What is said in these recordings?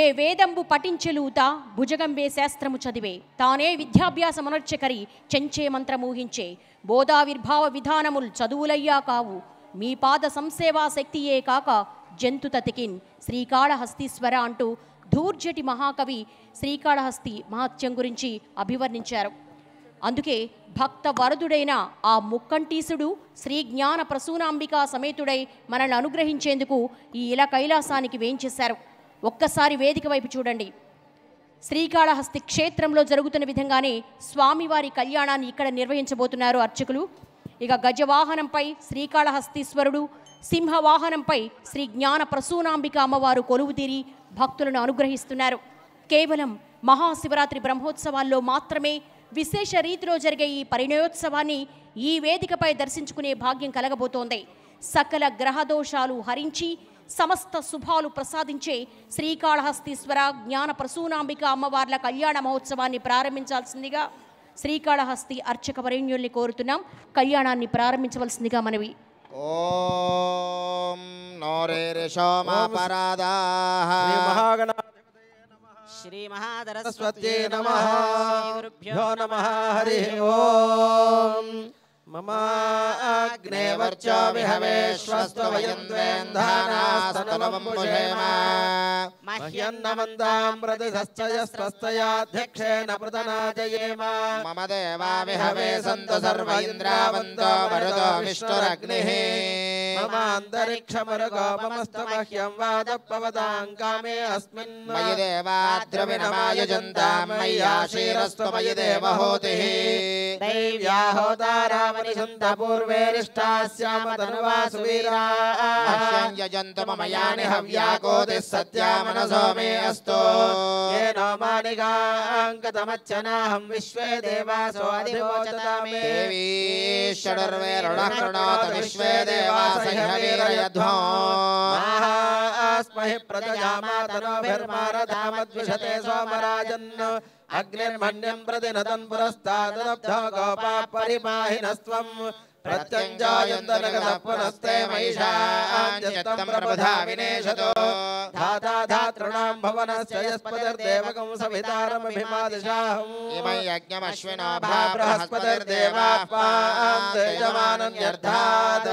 ఏ వేదంబు పఠించెలుత భుజగంబే శాస్త్రము చదివే తానే విద్యాభ్యాస మనర్చకరి చెంచే మంత్రమూహించే బోధావిర్భావ విధానములు చదువులయ్యా కావు మీ పాద సంసేవా శక్తియే కాక జంతు తతికిన్ శ్రీకాళహస్తీశ్వర అంటూ ధూర్జటి మహాకవి శ్రీకాళహస్తి మహత్యం గురించి అభివర్ణించారు అందుకే భక్త వరదుడైన ఆ ముక్కంటీసుడు జ్ఞాన ప్రసూనాంబికా సమేతుడై మనల్ని అనుగ్రహించేందుకు ఈ ఇల కైలాసానికి వేయించేశారు ఒక్కసారి వేదిక వైపు చూడండి శ్రీకాళహస్తి క్షేత్రంలో జరుగుతున్న విధంగానే స్వామివారి కళ్యాణాన్ని ఇక్కడ నిర్వహించబోతున్నారు అర్చకులు ఇక గజవాహనంపై శ్రీకాళహస్తీశ్వరుడు సింహవాహనంపై శ్రీ జ్ఞాన ప్రసూనాంబిక అమ్మవారు కొలువుదీరి భక్తులను అనుగ్రహిస్తున్నారు కేవలం మహాశివరాత్రి బ్రహ్మోత్సవాల్లో మాత్రమే విశేష రీతిలో జరిగే ఈ పరిణయోత్సవాన్ని ఈ వేదికపై దర్శించుకునే భాగ్యం కలగబోతోంది సకల గ్రహదోషాలు హరించి సమస్త శుభాలు ప్రసాదించే శ్రీకాళహస్తీశ్వర జ్ఞాన ప్రసూనాంబిక అమ్మవార్ల కళ్యాణ మహోత్సవాన్ని ప్రారంభించాల్సిందిగా శ్రీకాళహస్తి అర్చక వరేణ్యుల్ని కోరుతున్నాం కళ్యాణాన్ని ప్రారంభించవలసిందిగా మనవి ఓం శ్రీ మహాధరస్వత్యే నమ హరి ఓ ममाग्ने वर्चो विहवेश्वस्तु वयन्द्वेन्धानास्तनुलवम्बुषेम मम देवा विहवे सन्तु सर्व इन्द्रावन्तो मरुतो विष्णुरग्निः ममान्तरिक्षमरुगो ममस्तु मह्यं वादपवदां अस्मिन् मयि देवाद्रविणमायुजन्तां मय्याशीरस्तु मयि देवहोतिः वनिषन्त पूर्वेरिष्टास्यामतनुवा सुवीराः यजन्त मम यानि हव्याकोतिः सत्या मनसो मे अस्तु येनो मानिकाङ्गतमच्चनाहं विश्वे देवासो देवी विश्वे देवासह्यवीरयध्वो माः प्रजयामातनोभिर्मारधामद्विषते सोमराजन् अग्निर्मन्यं प्रतिनदन् पुरस्तादब्धो गोपा परिमाहिनस्त्वं प्रत्यञ्जायन्तनगतः पुनस्ते महिषाञ्जत्तं प्रबधा विनेशतो धाता धातॄणां भवनस्य यस्पतिर्देवकं सवितारमभिमादिशाहम् इमै यज्ञमश्विनो भा बृहस्पतिर्देवात्मां तेजमानन्यर्थात्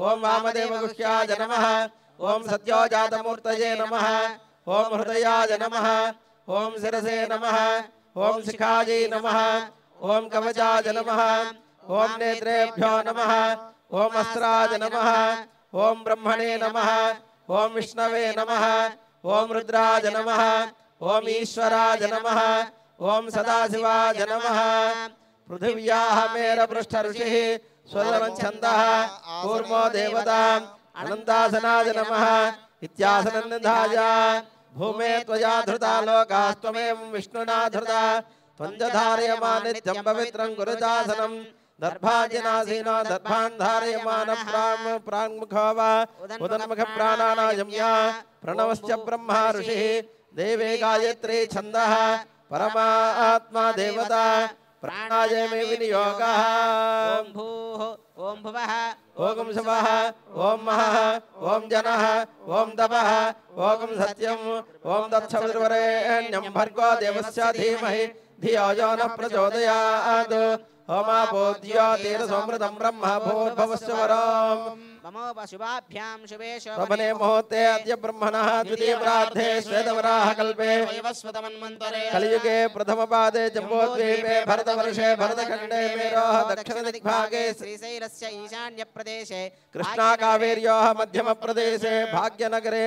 ओम वामदेव गुह्याय नमः ओम सत्योजातमूर्तये नमः ओम हृदयाय नमः ओम शिरसे नमः ओम शिखायै नमः ओम कवचाय नमः ओम नेत्रेभ्यो नमः ओम अस्त्राय नमः ओम ब्रह्मणे नमः ओम विष्णवे नमः ओम रुद्राय नमः ओम ईश्वराय नमः ओम सदाशिवाय नमः पृथिव्याः मेरपृष्ठर्षिः स्वयं छन्दः कूर्मो देवताम् अनन्तासनाय नमः इत्यासनन्दाय भूमे त्वया धृता लोकास्त्वमेव विष्णुना धृता त्वञ्जधारयमानित्यं पवित्रं गुरुचासनं दर्भाजनासीनो दर्भान् धारयमानं प्रां प्राङ्मुखो ब्रह्मा ऋषिः देवे गायत्री छन्दः परमात्मा देवता प्राणाजयमे ओम ॐ भूः ॐ भुवः ॐ शुभः ॐ महः ॐ जनः ॐ तपः ॐ भर्गो देवस्य धियो यो न प्रचोदयात् होमा बोध्यो तेन ब्रह्म भूद्भवस्य ममोपशुभाभ्यां शुभेशो बने मुहूर्ते अद्य ब्रह्मणः द्वितीयपरार्धे श्वेतवराहकल्पे वैवस्वतमन्वन्तरे कलियुगे प्रथमपादे जम्बोद्वीपे भरतवर्षे भरतखण्डे मेरोः दक्षिणदिग्भागे श्रीशैलस्य मध्यम कृष्णाकावेर्योः भाग्य भाग्यनगरे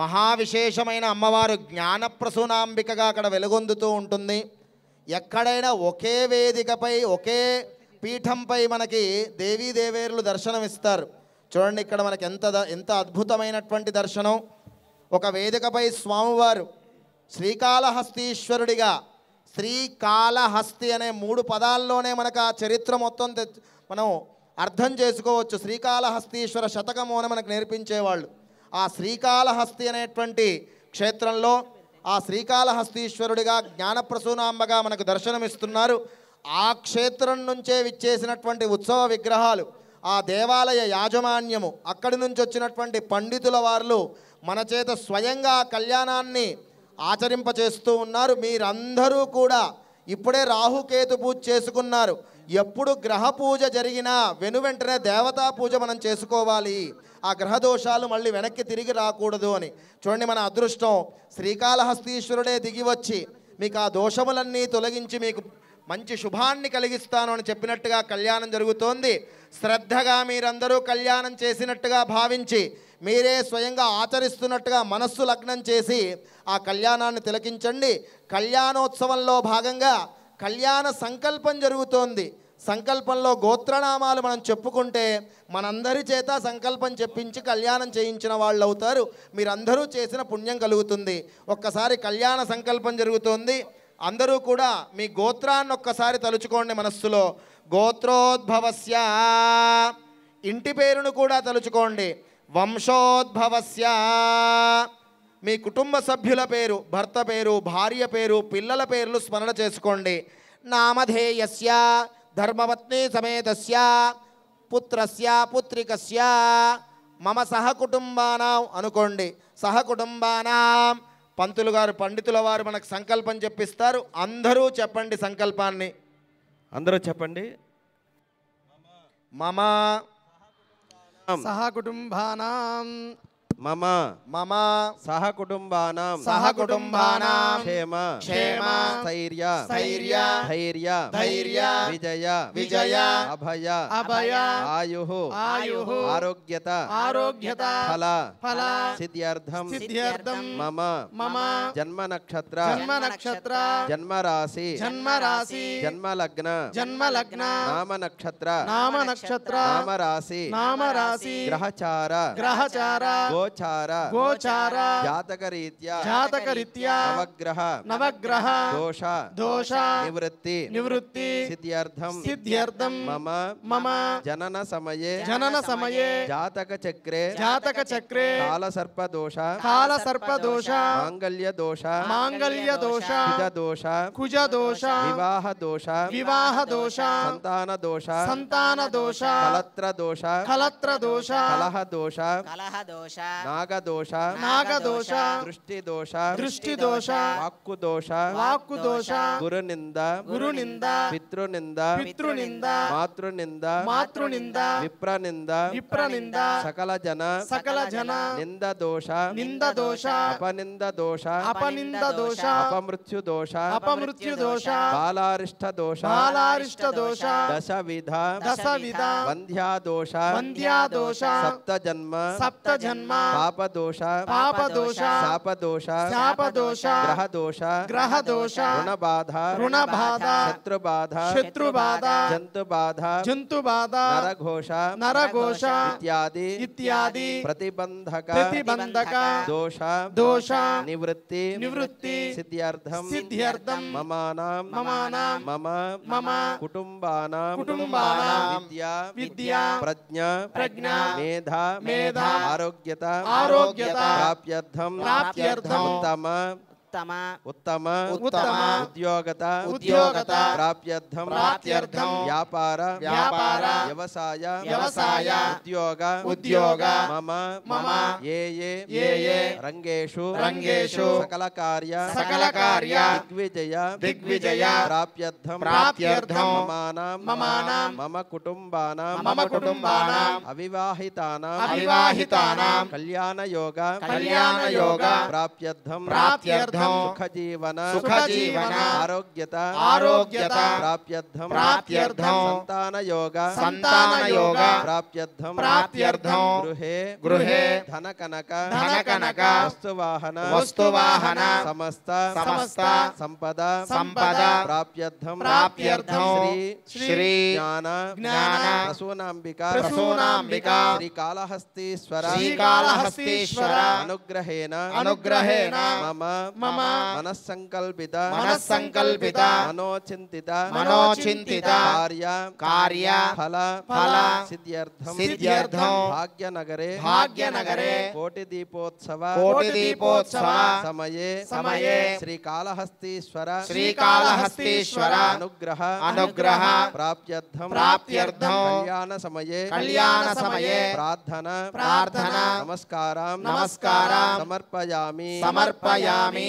మహావిశేషమైన అమ్మవారు జ్ఞానప్రసూనాంబికగా అక్కడ వెలుగొందుతూ ఉంటుంది ఎక్కడైనా ఒకే వేదికపై ఒకే పీఠంపై మనకి దేవీ దర్శనమిస్తారు చూడండి ఇక్కడ మనకి ఎంత ఎంత అద్భుతమైనటువంటి దర్శనం ఒక వేదికపై స్వామివారు శ్రీకాళహస్తీశ్వరుడిగా శ్రీకాళహస్తి అనే మూడు పదాల్లోనే మనకు ఆ చరిత్ర మొత్తం మనం అర్థం చేసుకోవచ్చు శ్రీకాళహస్తీశ్వర శతకము అని మనకు నేర్పించేవాళ్ళు ఆ శ్రీకాళహస్తి అనేటువంటి క్షేత్రంలో ఆ శ్రీకాళహస్తీశ్వరుడిగా జ్ఞానప్రసూనాంబగా మనకు దర్శనమిస్తున్నారు ఆ క్షేత్రం నుంచే విచ్చేసినటువంటి ఉత్సవ విగ్రహాలు ఆ దేవాలయ యాజమాన్యము అక్కడి నుంచి వచ్చినటువంటి పండితుల వారు మన చేత స్వయంగా కళ్యాణాన్ని ఆచరింపచేస్తూ ఉన్నారు మీరందరూ కూడా ఇప్పుడే రాహుకేతు పూజ చేసుకున్నారు ఎప్పుడు గ్రహ పూజ జరిగినా వెను వెంటనే దేవతా పూజ మనం చేసుకోవాలి ఆ గ్రహ దోషాలు మళ్ళీ వెనక్కి తిరిగి రాకూడదు అని చూడండి మన అదృష్టం శ్రీకాళహస్తీశ్వరుడే దిగి వచ్చి మీకు ఆ దోషములన్నీ తొలగించి మీకు మంచి శుభాన్ని కలిగిస్తాను అని చెప్పినట్టుగా కళ్యాణం జరుగుతోంది శ్రద్ధగా మీరందరూ కళ్యాణం చేసినట్టుగా భావించి మీరే స్వయంగా ఆచరిస్తున్నట్టుగా మనస్సు లగ్నం చేసి ఆ కళ్యాణాన్ని తిలకించండి కళ్యాణోత్సవంలో భాగంగా కళ్యాణ సంకల్పం జరుగుతోంది సంకల్పంలో గోత్రనామాలు మనం చెప్పుకుంటే మనందరి చేత సంకల్పం చెప్పించి కళ్యాణం చేయించిన వాళ్ళు అవుతారు మీరందరూ చేసిన పుణ్యం కలుగుతుంది ఒక్కసారి కళ్యాణ సంకల్పం జరుగుతోంది అందరూ కూడా మీ గోత్రాన్ని ఒక్కసారి తలుచుకోండి మనస్సులో గోత్రోద్భవస్య ఇంటి పేరును కూడా తలుచుకోండి వంశోద్భవస్య మీ కుటుంబ సభ్యుల పేరు భర్త పేరు భార్య పేరు పిల్లల పేర్లు స్మరణ చేసుకోండి నామధేయస్య ధర్మవత్ని సమేతస్య పుత్రస్య పుత్రికస్య మమ సహకుటుంబానాం అనుకోండి సహకుటుంబానాం పంతులు గారు పండితుల వారు మనకు సంకల్పం చెప్పిస్తారు అందరూ చెప్పండి సంకల్పాన్ని అందరూ చెప్పండి మమ సహకుటుంబానాం మమ మమ సహ కుటుంబానాం సహ కుటుంబానాం క్షేమ క్షేమ స్థైర్య స్థైర్య ధైర్య ధైర్య విజయ విజయ అభయ అభయ ఆయుః ఆయుః ఆరోగ్యత ఆరోగ్యత ఫల ఫల సిద్ధ్యర్థం సిద్ధ్యర్థం మమ మమ జన్మ నక్షత్ర జన్మ నక్షత్ర జన్మ రాశి జన్మ రాశి జన్మ లగ్న జన్మ లగ్న నామ నక్షత్ర నామ నక్షత్ర నామ రాశి నామ రాశి గ్రహచార గ్రహచార గో गोचार गोचार जातक जातकरीत्या नवग्रह नवग्रह दोष दोष निवृत्ति निवृत्ति सिद्ध्यर्थम सिद्ध्यर्थम मम मम जनन समये जनन समये जातक चक्रे जातक चक्रे काल सर्प दोष काल सर्प दोष मांगल्य दोष मांगल्य दोष कुज दोष कुज दोष विवाह दोष विवाह दोष संतान दोष संतान दोष कलत्र दोष कलत्र दोष कलह दोष कलह दोष నాగదోష నాగదోష దృష్టి దోష దృష్టి దోష వాక్కు దోష వాక్కు దోష గురు నింద గురు నింద పితృ నింద పితృ నింద మాతృ నింద మాతృ నింద విప్ర నింద విప్ర నింద సకల జన సకల జన నింద దోష నింద దోష అపనింద దోష అపనింద దోష అపమృత్యు దోష అపమృత్యు దోష బాలారిష్ట దోష బాలారిష్ట దోష దశ విధ దశ విధ వంధ్యా దోష వంధ్యా దోష సప్త జన్మ సప్త జన్మ पाप दोष पाप दोष साप दोष साप दोष ग्रह दोष ग्रह दोष ऋण बाधा ऋण बाधा शत्रु बाधा शत्रु बाधा जंतु बाधा जंतु बाधा नर घोष नर घोष इत्यादि इत्यादि प्रतिबंधक प्रतिबंधक दोष दोष निवृत्ति निवृत्ति सिद्ध्यर्थम सिद्ध्यर्थम मम नाम मम नाम मम मम कुटुंबानाम कुटुंबानाम विद्या विद्या प्रज्ञा प्रज्ञा मेधा मेधा आरोग्यता आरोग्यता प्राप्यर्थम प्राप्यर्थम तम उत्तम उत्तम उत्तम उद्योगत उद्योगत प्राप्यर्थम प्राप्त्यर्थम व्यापार व्यापार व्यवसाय व्यवसाय उद्योग उद्योग मम मम ये ये ये ये रंगेषु रंगेषु सकल कार्य सकल कार्य दिग्विजय दिग्विजय प्राप्यर्थम प्राप्त्यर्थम ममानाम ममानाम मम कुटुंबानाम मम कुटुंबानाम अविवाहितानाम अविवाहितानाम कल्याण योग कल्याण योग प्राप्यर्थम प्राप्त्यर्थम शुद्धं सुखजीवन सुखजीवन आरोग्यता आरोग्यता प्राप्यर्थं प्राप्यर्थं सन्तानयोग सन्तानयोग प्राप्यर्थं प्राप्यर्थं गृहे गृहे धनकनक धनकनक वस्तुवाहन वस्तुवाहन समस्त समस्त संपदा संपदा प्राप्यर्थं प्राप्यर्थं श्री श्री ज्ञान ज्ञान प्रसूनाम्बिका प्रसूनाम्बिका श्रीकालहस्तीश्वर श्रीकालहस्तीश्वर अनुग्रहेण अनुग्रहेण मम मम मनस्सङ्कल्पित मनस्सङ्कल्पित मनोचिन्तित मनोचिन्तित कार्य कार्य फल फल सिद्ध्यर्थं सिद्ध्यर्थं भाग्यनगरे भाग्यनगरे कोटिदीपोत्सव कोटिदीपोत्सव समये समये श्रीकालहस्तीश्वर श्रीकालहस्तीश्वर अनुग्रह अनुग्रह कल्याण समये कल्याण समये प्रार्थना प्रार्थना समर्पयामि समर्पयामि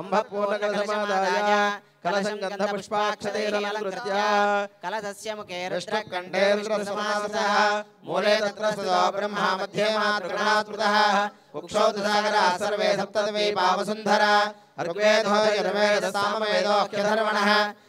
अम्भपूर्णकलसमादाय कलशङ्गन्धपुष्पाक्षतेरलङ्कृत्य कलशस्य मुखे रुद्रकण्ठे रुद्रसमासः मूले तत्र सदो ब्रह्मा मध्ये मातृणात्मृतः उक्षोदसागरः सर्वे सप्तद्वै ऋग्वेदो यजुर्वेदसामवेदोऽख्यधर्वणः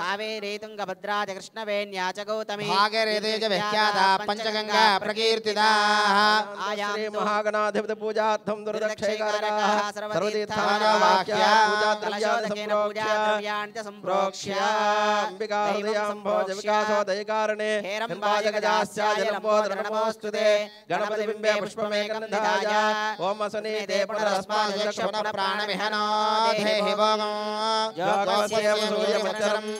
कावेरी तुंगभद्रा च कृष्णवेण्या च गौतमी भागीरथी च विख्याता पंचगंगा प्रकीर्तिता श्री महागणाधिपत पूजार्थम दुर्दक्षैकारकाः सर्वतीर्थानावाक्या पूजात्रय्यान् सम्प्रोक्ष्य अम्बिका हृदयां भोज विकासो दयकारणे हिरम्बाजगजास्याजलम्बोदरणमोऽस्तुते गणपतिबिम्बे पुष्पमेकन्धाय ॐ असुनीते पुनरस्मात् प्राणविहनो देहि भोगम् योगस्य सूर्यमचरम्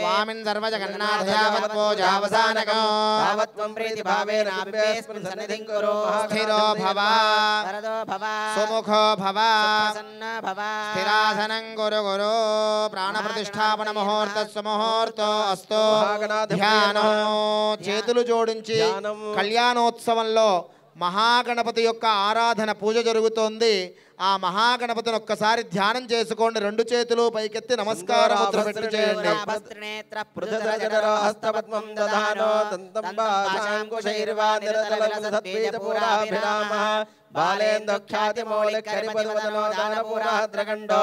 స్వామిన్ సర్వజగన్నాథ్యాసన గురు గురు ప్రాణ ప్రతిష్టాపన ముహూర్త అస్తో ధ్యానం చేతులు జోడించి కళ్యాణోత్సవంలో మహాగణపతి యొక్క ఆరాధన పూజ జరుగుతోంది ఆ మహాగణపతిని ఒక్కసారి ధ్యానం చేసుకోండి రెండు చేతులు పైకెత్తి నమస్కారం బాలేంద్రఖ్యాతి మౌళిక దానపురాద్రగండో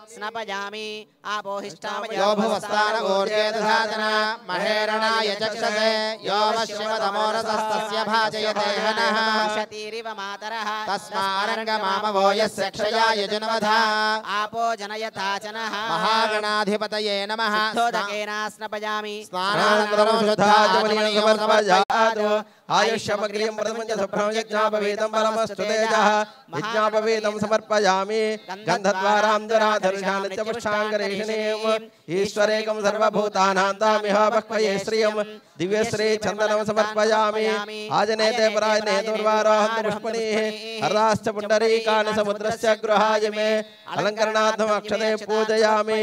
स्नपजामि आपोहिष्टामयोभुवस्तान ऊर्जेतसाधना महेरणाय चक्षसे योवश्यमतमोरसस्तस्य भाजयते हनः शतीरिव मातरः तस्मारङ्गमामवो यस्य यजुनवधा आपो जनयथाचनः महागणाधिपतये नमः सिद्धोदकेन स्नपजामि स्नानानन्तरं शुद्धाजमनीयवर्तमजातु आयुष्यमग्रियं प्रथमञ्चभ्रमयज्ञापवेदं परमस्तुतेजः यज्ञापवेदं समर्पयामि गन्धद्वारां च नित्यपुष्टाङ्गरेषणीम् ईश्वरेकं सर्वभूतानां तामिह भक्वये श्रियं दिव्यश्री चन्दनं समर्पयामि आजनेते पराजने दुर्वारोहं पुष्पणीः हराश्च पुण्डरीकान् समुद्रस्य गृहाय मे अलङ्करणार्थम् अक्षते पूजयामि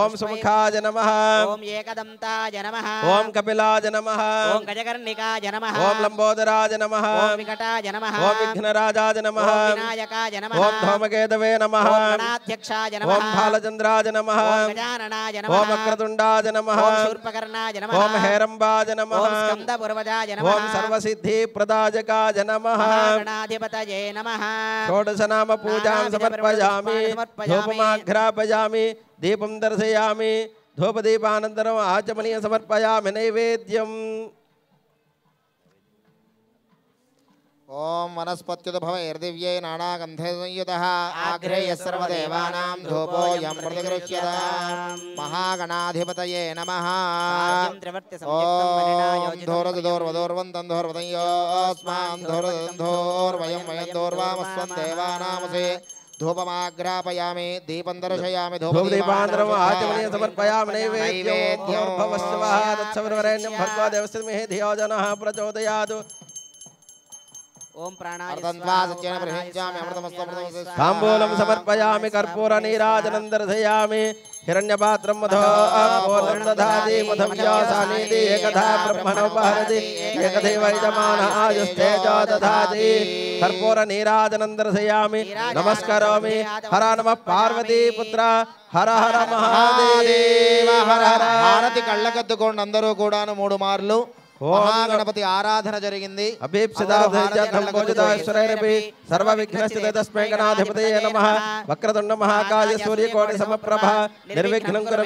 ॐ सुमुखाय नमः ॐ एकदन्ताय नमः ॐ कपिलाय नमः ॐ गजकर्णिकाय नमः नमः ओम लंबोदराज नमः ओम विकटाय नमः ओम विघ्नराजाय नमः ओम विनायकाय नमः ओम धौमकेतवे नमः ओम गणाध्यक्षाय नमः ओम फालचंद्राय नमः ओम गजाननाय नमः ओम अक्रतुंडाय नमः ओम शूर्पकर्णाय नमः ओम हेरंबाय नमः ओम स्कंदपूर्वजाय नमः ओम सर्वसिद्धि प्रदायकाय नमः गणाधिपतये नमः षोडश नाम पूजां समर्पयामि धूपमाघ्रापयामि दीपं दर्शयामि धूपदीपानन्तरम् आचमनीय समर्पयामि नैवेद्यम ओम वनस्पत्युत भवैर्दिव्ये नानागन्धे संयुतः आग्रेयः सर्वदेवानां धूपोऽयं प्रतिगृह्यत महागणाधिपतये नमः ॐ धोरदोर्वदोर्वन्तं धोर्वदयोस्मान् धोरदन्धोर्वयं वयं धोर्वामस्वन् देवानामसे धूपमाग्रापयामि दीपं दर्शयामि धूपदीपान्तरमाचमनीयं समर्पयामि नैवेद्यं भवस्वः तत्सविर्वरेण्यं भर्त्वा देवस्य मे धियो जनः प्रचोदयात् తాంబూలం సమర్పయామి కర్పూర నీరాజనందర్శయామి హిరణ్య పాత్రీకర్పూర నీరాజనందర్శయామి నమస్కరామి హర నమ పార్వతీ పుత్ర హర హర మహాదేవ హర హర హారతి కళ్ళకద్దుకోండి అందరూ కూడాను మూడు మార్లు మహాగణపతి ఆరాధన జరిగింది సర్వ విఘ్నస్థిత మహాకాయ సూర్యకోటి సమప్రభ నిర్విఘ్నం కురు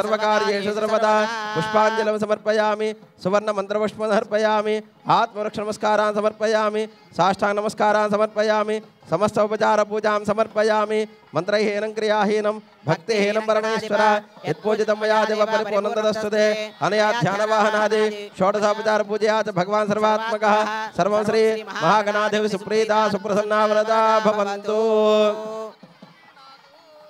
సర్వకార్యేషు సర్వదా పుష్పాంజలిం సమర్పయామి సువర్ణ మంత్ర సమర్పయామి आत्मरक्षण आत्मवृक्ष समर्पया साष्टांग साष्टाङ्गनमस्कारान् समर्पया समस्त उपचारपूजां समर्पयामि मन्त्रहीनं क्रियाहीनं भक्तिहीनं वरणेश्वर यत्पूजितं मया देव परिपूर्णं तदस्तुते अनया ध्यानवाहनादि षोडशोपचारपूजया च भगवान् सर्वात्मकः सर्वं श्री महागणाधि सुप्रीता सुप्रसन्ना वरदा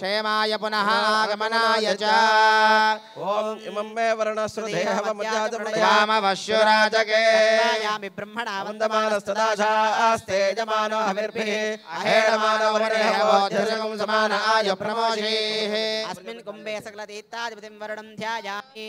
क्षेमाय पुनः आगमनाय च ॐ इमं मे यामि ब्रह्मणा जमानो हविर्भिः अहेडमानवर्णेहवोद्धसगं समान समानाय प्रमोषेः अस्मिन् कुम्भे सकलतीर्थाधिपतिं वरुणं ध्यायामि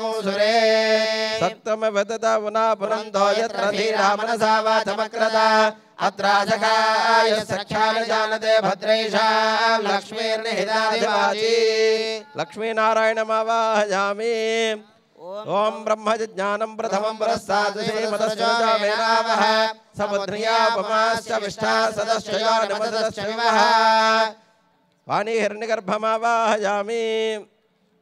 गुंसुरे सप्तम वददावना पुरन्दो यत्र धीरा मनसा वाचमक्रदा अत्राजकाय सख्यान जानते लक्ष्मीर निहिदादिवाजी लक्ष्मी नारायण मावा लक्ष्मीर्निहितादिवाची ओम ब्रह्मज ब्रह्मज्ञानं प्रथमं प्रसाद पुरस्तादुमतश्चामेनावः समुद्रियापमाश्च विष्ठा सदश्चयो नमतश्च विवः वाणीहिर्निगर्भमावाहयामि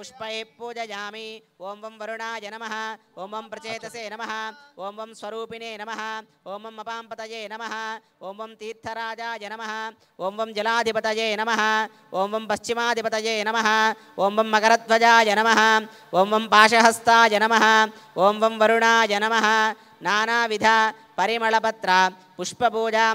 पूजयामि ॐ वं वरुणाय नमः ॐ वं प्रचेतसे नमः ॐ वं स्वरूपिणे नमः ॐ वं मपां नमः ॐ वं तीर्थराजाय नमः ॐ वं जलाधिपतये नमः ॐ वं पश्चिमाधिपतये नमः ॐ वं मकरध्वजाय नमः ॐ वं पाशहस्ताय नमः ॐ वं वरुणाय नमः नानाविध परिमळपत्रा पुष्पपूजां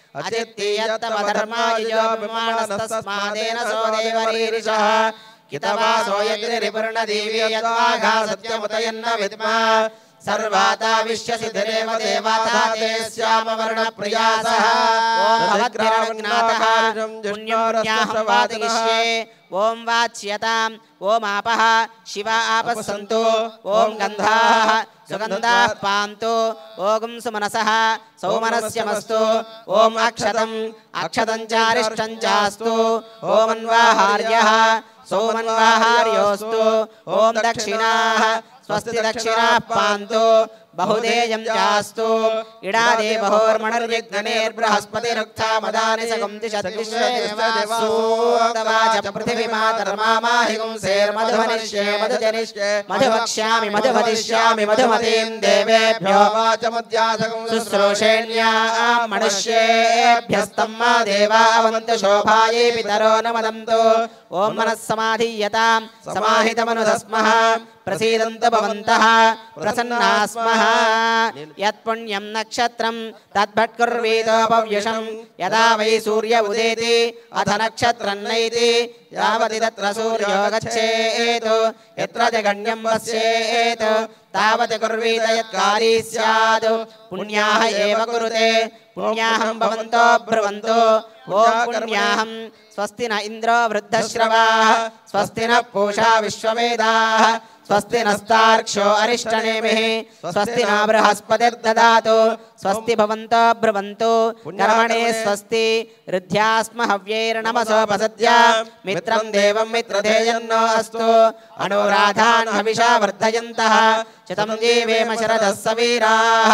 अचित्तीयत्तमधर्मायुजोपमानस्तस्मादेन सोदेवरीरिषः कितवा सोयग्निरिपुर्णदेवी यद्वाघा सत्यमुतयन्न विद्मा सर्वाता सर्वाताविश्यसि देव देवाता ते श्यामवर्णप्रियासः भवद्ग्रामज्ञातकारुण्यमुद्याहवादिश्ये ॐ वाच्यताम् ओम आपः शिव आपः सन्तु ॐ गन्धाः सुगंधा पान्तु ॐ सुमनसः सौमनस्यमस्तु ओम अक्षतम् अक्षतं चारिष्ठं चास्तु ॐ अन्वाहार्यः सौमन्वाहार्योऽस्तु दक्षिणाः स्वस्ति दक्षिणा पांतो बहुदेयं चास्तु इडादे बहुर बहोर्मणर्विघ्ननेर्बृहस्पतिरुक्थामदानि सगुंति शतविश्वदेवाच पृथिवीमातर्मामाहिगुंसेर्मधुमनिष्ये मधुजनिष्ये मधुवक्ष्यामि मधुवदिष्यामि मधुमतीं देवेभ्यो वाचमुद्यासगुं शुश्रूषेण्या मनुष्येभ्यस्तं मा देवावन्तु शोभायै पितरो न मदन्तु ॐ मनः समाधीयतां समाहितमनुधस्मः ప్రసీదంత భవంతః ప్రసన్నాస్మః యత్పుణ్యం నక్షత్రం తద్భట్కుర్వేదోపవ్యుషం యదా వై సూర్య ఉదేతి అథ నక్షత్రం నైతి యావతి తత్ర సూర్యో గచ్చేత్ ఎత్ర జగణ్యం పశ్యేత్ తావతి కుర్వీత యత్కారీ స్యాత్ పుణ్యాహం భవంతో బ్రువంతు ఓం పుణ్యాహం స్వస్తి న ఇంద్రో వృద్ధశ్రవా స్వస్తి నः పూషా విశ్వవేదాः स्वस्ति नस्तार्क्षो अरिष्टनेमिः स्वस्ति न बृहस्पतिर्ददातु स्वस्ति भवन्तो ब्रुवन्तु कर्मणे स्वस्ति ऋद्ध्यास्म हव्यैर्नमसोपसद्य मित्रं देवं मित्रधेयन्नो अस्तु अनुराधान् हविषा वर्धयन्तः शतं देवेम शरदः सवीराः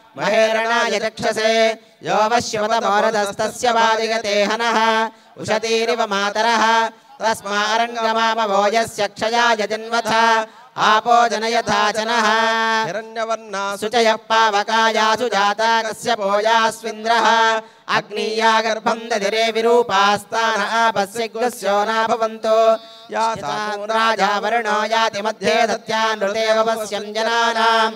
महेरणाय चक्षसे यो वश्यमतमोरदस्तस्य वादिगते हनः उशतीरिव मातरः तस्मारङ्गमामवो क्षया यजन्वथ आपो जनयथा जनः हिरण्यवर्णा सुचयः पावकाया सुजाता कस्य भोजास्विन्द्रः अग्नीया गर्भं दधिरे विरूपास्तान आपस्य गुस्यो न भवन्तो या राजा वर्णो याति मध्ये सत्यानृतेव पश्यं जनानाम्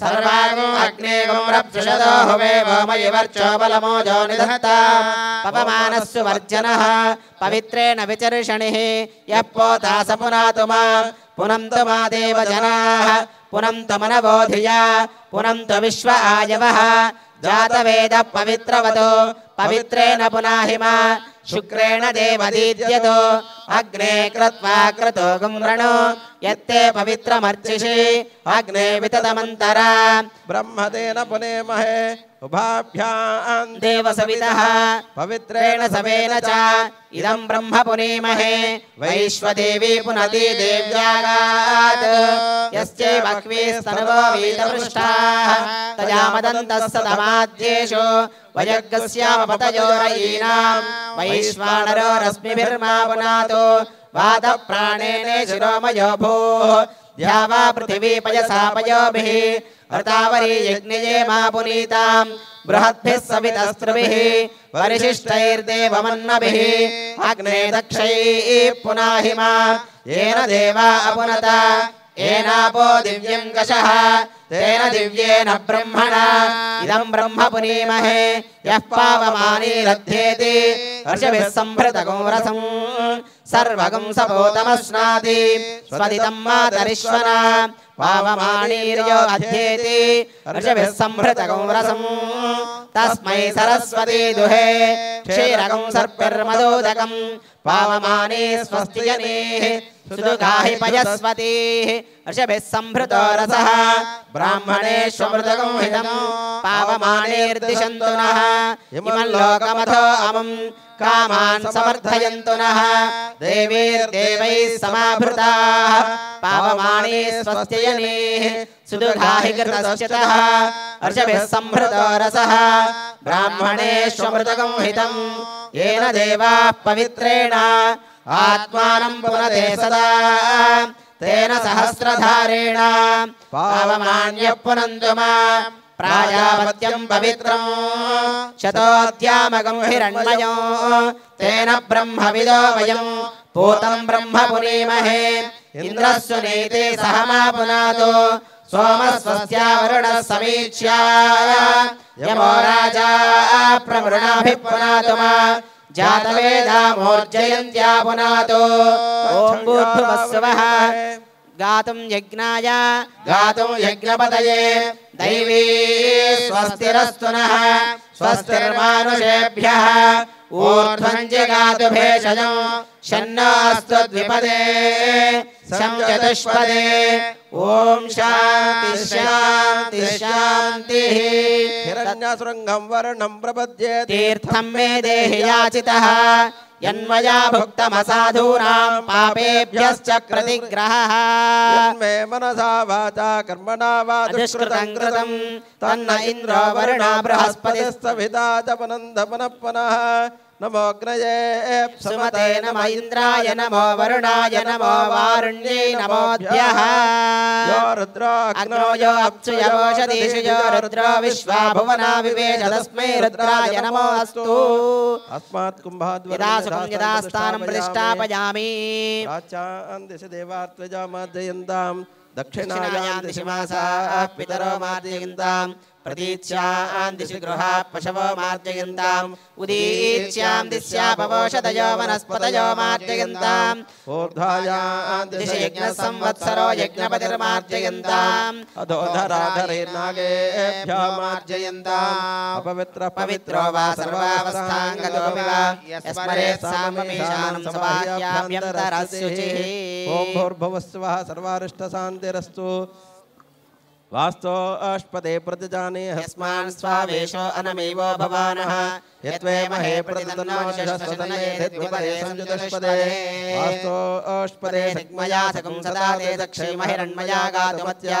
सर्वागो अग्ने गोरप्सुषदो हुवे वोमयि वर्चो बलमो वर्जनः पवित्रे न विचर्षणिः यः पोता स पुनातु मा पुनं मा देवजनाः पुनं तु मनबोधिया पुनं तु विश्व आयवः जातवेद पवित्रवतो पवित्रे न पुनाहि मा शुक्रेण देवदीत्यतो अग्ने कृत्वा कृतो गुम्रणो यत्ते पवित्रमर्चिषि अग्ने वितदमन्तरा ब्रह्मदेन पुनेमहे उभाभ्याम् देव सविदः पवित्रेण सवेन च इदम् ब्रह्म पुनेमहे वैश्वदेवी पुनति देव्यागात् यस्यै मक्वी तया मदन्तः सदमाद्येषु वयज्ञस्यामपतयोीनाम् वैश्वानरो रश्मिभिर्मा पुनातो वादप्राणेन शिरोमयो भो या वा पृथिवीपयसापयोभिः व्रतावरी यज्ञये मा पुनीताम् बृहद्भिः सवितस्रुभिः वरिशिष्टैर्देवमन्नभिः अग्ने पुनाहि मा येन देवा अपुनता एनापो दिव्यम् कशः तेन दिव्येन ब्रह्मणा इदम् ब्रह्म पुनीमहे यः पावमाने लभ्येति वर्षभिः सम्भृतगोरसम् सर्वगम् सपोतमश्नाति स्वदितम् मातरिश्वना पावमाणीर्यो अध्येति वर्षभिः सम्भृतगोरसम् तस्मै सरस्वती दुहे क्षीरगम् सर्पर्मदोदकम् पावमाने स्वस्तिजनेः सुदुःखाहि पयस्वतीः ऋषभिः सम्भृतो रसः ब्राह्मणेष्वमृतगं हितं पावमानेर्दिशन्तु नः इमल्लोकमथो अमुम् कामान् समर्थयन्तु नः देवीर्देवैः समाभृताः पावमाणे स्वस्त्ययनेः सुदुघाहि कृतश्चितः अर्षभिः सम्भृतो रसः ब्राह्मणेष्वमृतकं हितम् येन देवाः पवित्रेण आत्मानं पुनते सदा तेन सहस्रधारेण पावमान्यः पुनन्तु प्राजापत्यम् पवित्रम् शतोद्यामगम् हिरण्मयो तेन ब्रह्मविदो वयम् पूतम् ब्रह्म पुनीमहे इन्द्रस्य नेते सहमापुनातो सोमः स्वस्या वर्ण समीच्या यमो राजा प्रमृणाभिः पुनातु जातवेदा मोज्जयन्त्यापुनातु ओम् गातुं यज्ञाय गातुं यज्ञपतये दैवी स्वस्तिरस्तु नः स्वस्तिर्मानुषेभ्यः ऊर्ध्वञ्जगातु भेषजं शन्नास्तु द्विपदे संचतुष्पदे ॐ शान्ति शान्ति शान्तिः हिरण्यसृङ्गं वर्णं प्रपद्ये तीर्थं मे देहि याचितः यन्मया पापेभ्यश्च प्रतिग्रहः मे मनसा वाचा कर्मणा वा दुष्कृतम् कृतम् तन्न इन्द्रावनन्द मनःपनः नमोऽग्नये सुमते इन्द्राय नमो वरुणाय नमो वारुण्ये नमोऽभ्यः यो रुद्राग्नो यो अप्सुयवोषधीषु यो रुद्रो विश्वा भुवना विवेश रुद्राय नमो अस्तु अस्मात् प्रतिष्ठापयामि दिशि दक्षिणायां दिशि मासा पितरो प्रतीच्याम् दिशि गृहा पशवो मार्जयन्ताम् उदीच्याम् दिश्यापवोषधयो वनस्पतयो मार्जयन्ताम् ऊर्ध्वायाम् दिशि यज्ञसंवत्सरो यज्ञपतिर्मार्जयन्ताम् अधोधराधरेर्नागेभ्यो मार्जयन्ताम् अपवित्र पवित्रो वा सर्वावस्थाङ्गतोऽपि वा यस्मरे साममीशानं समाह्याम्यन्तरस्युचिः ॐ भूर्भुवः स्वः सर्वारिष्टशान्तिरस्तु वास्तो अष्पदे प्रतिजाने हस्मान् स्वावेशो अनमेवो भवानः यत्वेमहे प्रतितन्नोषस्वतनेधिद्विपदे संयुतष्पदे वास्तो अष्पदे सग्मया सकं सदा ते दक्षिमहिरण्मया गातुमत्या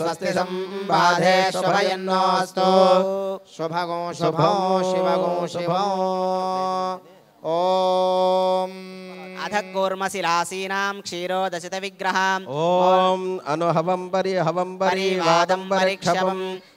स्वस्ति सम्बाधे शोभयन्नास्तु शुभगो शुभो शिवगो शुभो ॐ अथ कूर्मशिलासीनां क्षीरो दशतविग्रहाम् ॐ अनुहवम्बरि हवम्बरि वादम्बरि क्षवम्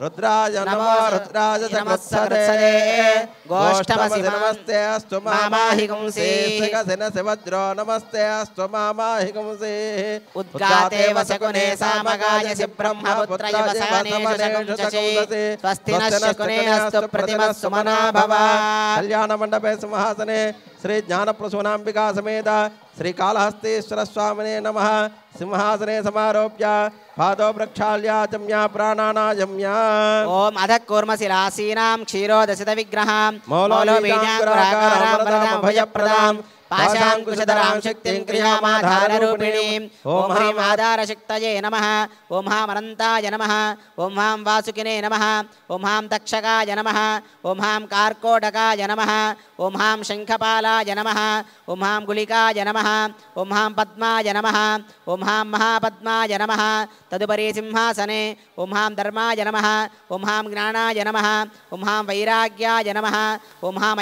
कल्याण नमो रुद्राय समत्सरे गोष्ठमसि नमस्ते अस्तु नमस्ते अस्तु उद्गाते वसकुने सामगायसि अस्तु कल्याणमण्डपे सिंहासने श्री ज्ञानप्रसूनाम्बिका समेत श्रीकालहस्तेश्वर स्वामने नम सिंहासने सरोप्य पादौ प्रक्षाल्या जम्या प्राणाना जम्या ओम अध कूर्मशिलासीनां क्षीरो दशत विग्रहां मौलो पाशां कुशधरां शक्तिं क्रियामाधाररूपिणीम् ओम ह्रीं आधारशक्तये नम ॐ हां अनन्ताय नमः ॐ वासुकिने नमः ॐ हां तक्षकाय नमः ॐ हां कार्कोटकाय नमः ॐ हां शङ्खपालाय नमः ॐ हां गुलिकाय नमः ॐ हां पद्माय नमः ॐ हां महापद्माय नमः तदुपरि सिंहासने ॐ हां धर्माय नमः ॐ हां ज्ञानाय नमः ॐ हां वैराग्याय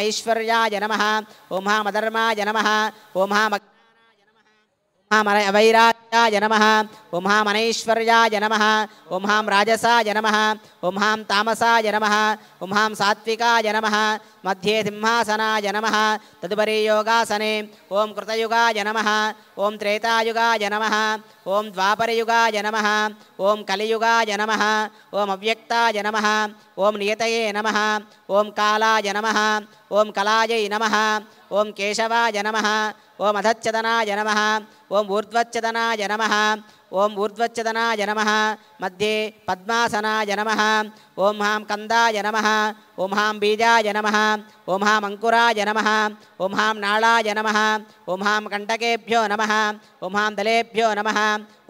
ऐश्वर्याय अधर्माय ओम्हा मक् महामन नम ओं ॐ हां अनैश्वर्याय नमः ॐ हां राजसाय नमः ॐ हां तामसाय नमः सात्विकाय मध्ये सिंहासनाय नम तदुपरी योगासने ओं कृतयुगाय नम ओं त्रेतायुगाय नम ओं द्वापरयुगाय नम ओं कलियुगाय नम ओं अव्यक्ताय नम ओं नियत नम ओं कालाय नम ओं कलाय नम ओं केशवाय नम ओम अधच्चदनाय नमः ॐ नमः ॐ ओं नमः मध्ये पद्मासनाय नमः ॐ हां कन्दायनमः ओं हां बीजाजनमः ओम् हाम् अङ्कुराजनमः ओं हां नमः ॐ हां कण्टकेभ्यो नमः ॐ हां दलेभ्यो नमः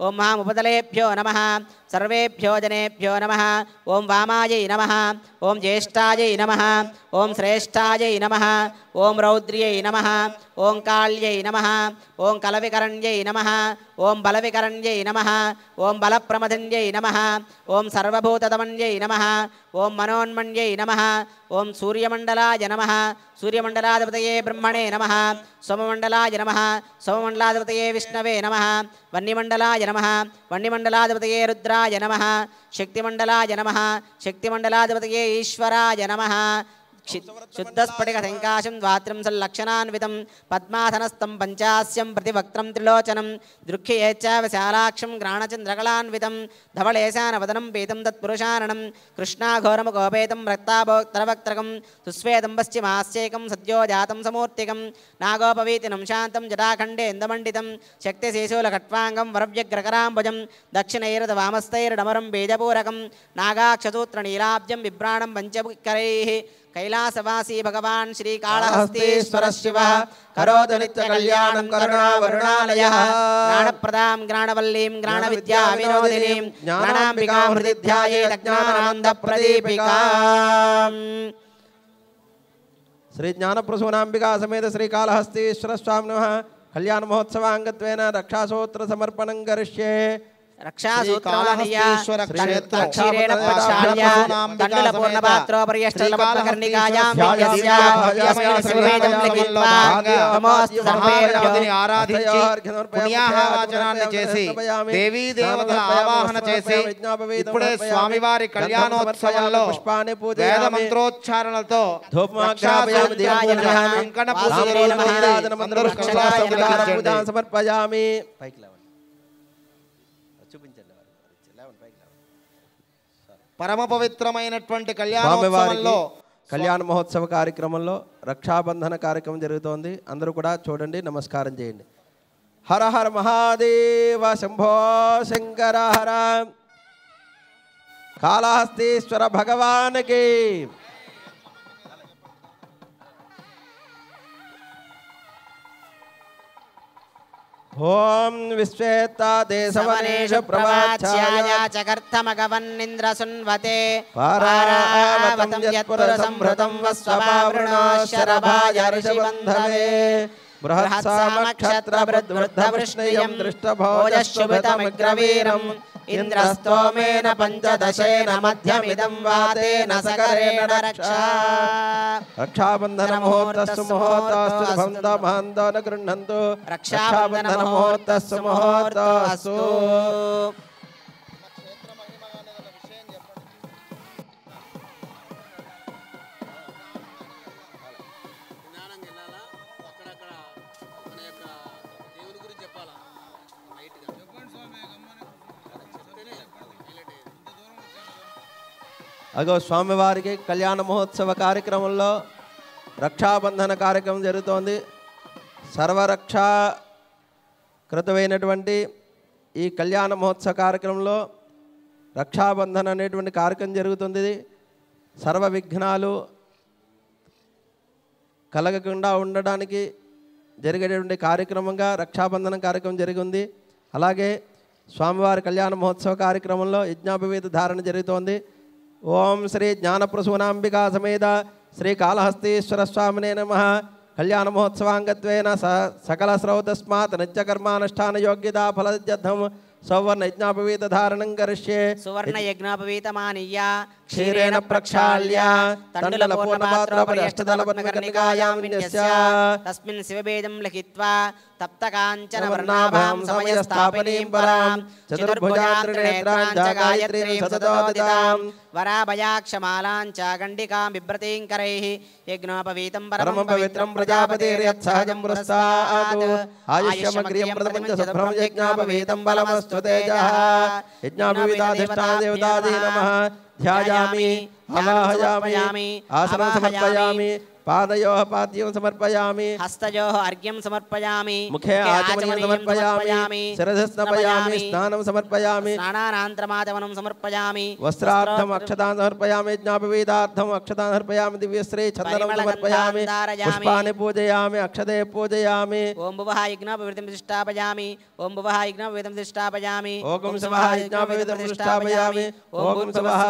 ॐ हामुम् उपदलेभ्यो नमः सर्वेभ्यो जनेभ्यो नमः ॐ वामाय नमः ॐ ज्येष्ठाय नमः ॐ श्रेष्ठाय नमः ॐ रौद्र्यै नमः ॐ काळ्यै नमः ॐ कलविकरण्यै नमः ॐ बलविकरण्यै नम नमः ॐ बलप्रमथन्यै नमः ॐ सर्वभूततमन्यै नमः ॐ मनोन्मन्यै नमः ॐ सूर्यमण्डलाय नमः सूर्यमण्डलादृतये ब्रह्मणे नमः सोममण्डलाय नमः सोममण्डलाधृतये विष्णवे नमः नमः नमः शक्तिमण्डलाय नमः शक्तिमण्डलाजनमः ईश्वराय नमः शुद्धस्फटिकसङ्काशं द्वात्रं सल्लक्षणान्वितं पद्मासनस्थं पञ्चास्यं प्रतिवक्त्रं त्रिलोचनं दृक्खियेच्च विशालाक्षं घ्राणचन्द्रकलान्वितं धवलेशानवदनं पीतं तत्पुरुषारणं कृष्णाघोरमुखोपेतं रक्ताभोक्तरवक्त्रकं सुस्वेदं पश्चिमास्येकं सद्यो जातं समूर्तिकं नागोपवीतिनं शान्तं जटाखण्डेन्दमण्डितं शक्तिशेषूलखट्वाङ्गं वरव्यग्रकराम्बुजं दक्षिणैरदवामस्तैर्डमरं बीजपूरकं नागाक्षसूत्रनीलाब्जं बिभ्राणं पञ्चकरैः कैलासवासी भगवान् श्रीकालहस्तीश्वरः शिवः करोतु नित्यकल्याणं करुणावरुणालयः ज्ञानप्रदां ज्ञानवल्लीं ज्ञानविद्याविनोदिनीं ज्ञानाम्बिकां हृदिध्यायेदज्ञानानन्दप्रदीपिकाम् श्रीज्ञानप्रसूनाम्बिका समेत श्रीकालहस्तीश्वरस्वामिनः कल्याणमहोत्सवाङ्गत्वेन रक्षासूत्रसमर्पणं करिष्ये చేసి దేవీ దేవతల ఆవాహన చేసి ఇప్పుడే స్వామివారి కళ్యాణోత్సవంలో పుష్పాన్ని పూజ వేద మంత్రోచ్చారణలతో సమర్పయామి పరమ పవిత్రమైనటువంటి కళ్యాణోత్సవంలో కళ్యాణ మహోత్సవ కార్యక్రమంలో రక్షాబంధన కార్యక్రమం జరుగుతోంది అందరూ కూడా చూడండి నమస్కారం చేయండి హర హర మహాదేవ శంభో శంకర హర కాళహస్తీశ్వర భగవానికి ॐ विश्वेता देशवनेश प्रवाच्याया च कर्तमगवन्निन्द्रसुन्वते पारावतं यत्पुरसं भृतं वस्वपावृणो शरभाय ऋषिबन्धवे बृहत्सामक्षत्रभृद्वृद्धवृष्णियं दृष्टभोजशुभृतमिग्रवीरम् इन्द्रस्तोमेन पञ्चदशेन मध्यमिदं वातेन सकरेण रक्षा रक्षाबन्धनमुहूर्तस्तु मुहूर्तास्तु भवन्तमान्दो न गृह्णन्तु रक्षाबन्धनमुहूर्तस्तु मुहूर्तास्तु అగో స్వామివారికి కళ్యాణ మహోత్సవ కార్యక్రమంలో రక్షాబంధన కార్యక్రమం జరుగుతోంది సర్వరక్ష కృతమైనటువంటి ఈ కళ్యాణ మహోత్సవ కార్యక్రమంలో రక్షాబంధన అనేటువంటి కార్యక్రమం జరుగుతుంది సర్వ విఘ్నాలు కలగకుండా ఉండడానికి జరిగేటువంటి కార్యక్రమంగా రక్షాబంధన కార్యక్రమం జరిగింది అలాగే స్వామివారి కళ్యాణ మహోత్సవ కార్యక్రమంలో యజ్ఞాపవేద ధారణ జరుగుతోంది ఓం శ్రీ జ్ఞానప్రసూనాంబికా సమేత శ్రీ కాళహస్తీశ్వర స్వామినే నమ కళ్యాణ మహోత్సవాంగత్వేన స సకల శ్రౌతస్మాత్ నిత్యకర్మానుష్ఠాన యోగ్యత ఫలద్యర్థం సౌవర్ణ యజ్ఞాపవీత ధారణం కరిష్యే సువర్ణ యజ్ఞాపవీత మానియ క్షీరేణ ప్రక్షాళ్య తండల పూర్ణ పూర్ణపాత్ర పరిష్టదల కనికాయాం విన్యస్య తస్మిన్ శివభేదం లఖిత్వా तप्तकाञ्चनवर्णाभां समयस्थापिनीं परां चतुर्भुजां त्रिनेत्रां च गायत्रीं सततोदितां वराभयाक्षमालां च गण्डिकां बिभ्रतीं करैः यज्ञोपवीतं परमं पवित्रं प्रजापतिर्यत्सहजं पुरस्तात् आयुष्यमग्रियं प्रथमं च सुभ्रं यज्ञोपवीतं बलमस्तु तेजः यज्ञाभिविदाधिष्ठा देवतादि नमः ध्यायामि आवाहयामि आसनं समर्पयामि पादयोः पाद्यं समर्पयामि हस्तयोः अर्घ्यं समर्पयामि मुखे आचमनं समर्पयामि शिरसः स्नपयामि स्नानं समर्पयामि स्नानानन्तरमाचमनं समर्पयामि वस्त्रार्थं अक्षतां समर्पयामि ज्ञापवेदार्थं अक्षतां समर्पयामि दिव्यश्री छन्दनं समर्पयामि पुष्पाणि पूजयामि अक्षते पूजयामि ओम भवः यज्ञापवृत्तिं प्रतिष्ठापयामि ఓం భువః యజ్ఞం వేదం ప్రతిష్టాపయామి ఓం సమః యజ్ఞం వేదం ప్రతిష్టాపయామి ఓం సమః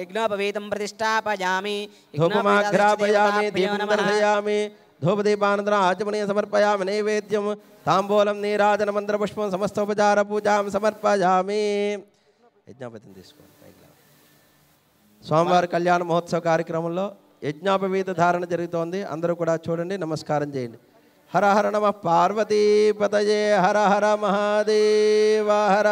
యజ్ఞోపవేదం ప్రతిష్టాపయామి ధూపమాఘ్రాపయామి దీపందర్శయామి ధూపదీపానంతరం ఆచమనీయ సమర్పయామి నైవేద్యం తాంబూలం నీరాజన మంత్రపుష్పం సమస్తోపచార పూజాం సమర్పయామి యజ్ఞాపతిని తీసుకోండి స్వామివారి కళ్యాణ మహోత్సవ కార్యక్రమంలో యజ్ఞాపవేద ధారణ జరుగుతోంది అందరూ కూడా చూడండి నమస్కారం చేయండి హర హర నమ పార్వతీపతయే హర హర మహాదేవ హర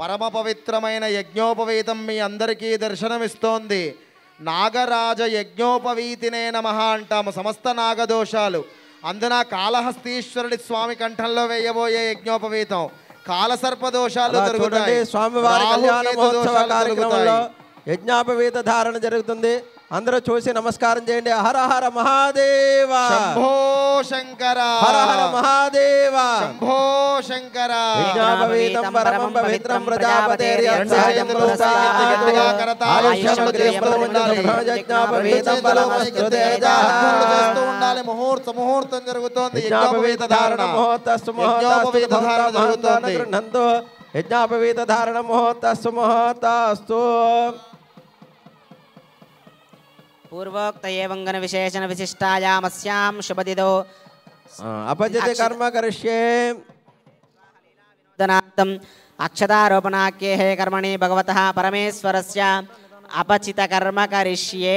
పరమ పవిత్రమైన యజ్ఞోపవీతం మీ అందరికీ దర్శనమిస్తోంది నాగరాజ యజ్ఞోపవీతినే నమ అంటాము సమస్త నాగదోషాలు అందున కాళహస్తీశ్వరుడి స్వామి కంఠంలో వేయబోయే యజ్ఞోపవీతం కాలసర్ప దోషాలు చూడండి స్వామివారి కళ్యాణ మహోత్సవ కార్యక్రమంలో యజ్ఞాపవేత ధారణ జరుగుతుంది అందరూ చూసి నమస్కారం చేయండి హర హర మహాదేవ శంకర హర హర మహాదేవ శంభో शंकर परमं पवित्रं प्रजापतेर्यत्सहयं लोकाः आयुष्यं గృహస్థుండాలి యజ్ఞాపవేతం ఉండాలి ముహూర్త ముహూర్తం జరుగుతోంది యజ్ఞాపవేత ధారణ ముహూర్తస్సు ముహూర్తోపవేత ధారణ జరుగుతోంది గృహంతో యజ్ఞాపవేత ధారణ ముహూర్తస్సు ముహూర్తస్సు पूर्वोक्त एवंगन विशेषण विशिष्टायामस्याम शुभदिदो अपजते कर्म करिष्ये उक्तम् अक्षतारोपणाख्ये हे कर्मणि भगवतः परमेश्वरस्य अपचितकर्म करिष्ये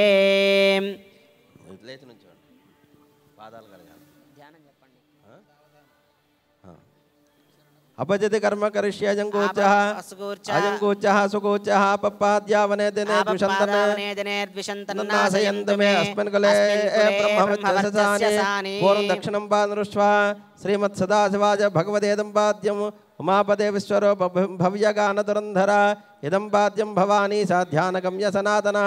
अपजति कर्म करिष्य अजंगोचः सुगोचः पप्पाद्यावने दिने द्विषन्तने अस्मिन् कले ब्रह्मवच्चसानि पूर्वं दक्षिणं पानुरुष्वा श्रीमत्सदाशिवाय भवानी साध्यानगम्य सनातन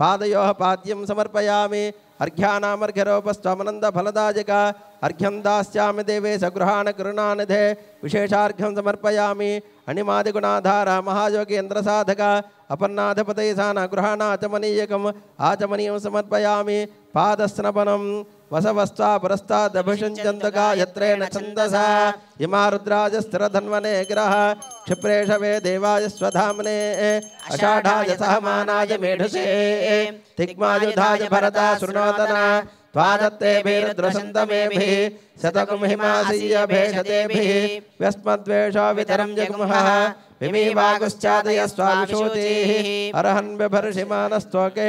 पादयोः पाद्यं समर्पयामि अर्घ्यानामर्घ्यरोपस्त्वमनन्द फलदायिका अर्घ्यं दास्यामि देवे सगृहाण गृणानिधे विशेषार्घ्यं समर्पयामि अणिमादिगुणाधार महायोगेन्द्रसाधक अपन्नाथपतैसानगृहाणाचमनीयकम् आचमनीयं समर्पयामि पादस्नपनं वसवस्ता परस्ता दभिषंचंदका यत्रेण छंदसा इमारुद्राज स्थिरधन्वने ग्रह क्षिप्रेशवे देवाय स्वधामने अषाढ़ाय सहमानाय मेढसे तिग्मायुधाय भरता सुनोदना त्वादत्ते भीरुद्रसन्तमेभिः शतगुंहिमासीयभेषतेभिः व्यस्मद्वेषो वितरं जगुंहः विमीवागुश्चादय स्वाविशोतिः अर्हन् बिभर्षिमानस्त्वके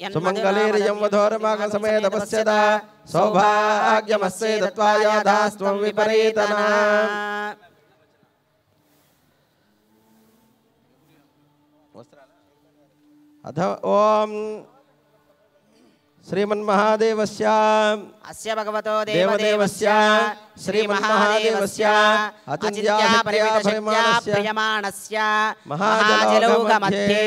यन्मङ्गलैर्यंवधोर्मागसमेतपस्यदा सौभाग्यमस्ये अथ ओम श्रीमन्महादेवस्य अस्य भगवतो देवदेवस्य श्रीमन्महादेवस्य अचिन्त्यापरिमाणस्य महाजलौकमध्ये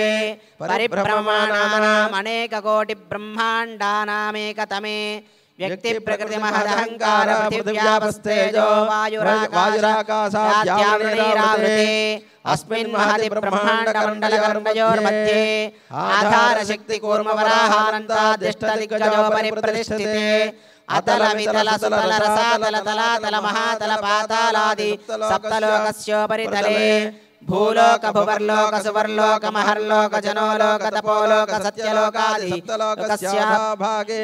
परिभ्रमणानाम् अनेककोटिब्रह्माण्डानामेकतमे व्यक्ति प्रकृति महदहंकार पृथिव्यापस्तेजो वायुराकाशाद्यावृते अस्मिन् महति ब्रह्माण्डमण्डलकर्णयोर्मध्ये आधारशक्तिकूर्मवराहानन्तादिष्टदिग्गजो परिप्रतिष्ठिते अतलमितलसुलरसातलतलातलमहातलपातालादि सप्तलोकस्योपरितले భూలోక భువర్లోక సువర్లోక మహర్లోక జనోలోక తపోలోక సత్యలోకాది సప్తలోకస్యాభాగే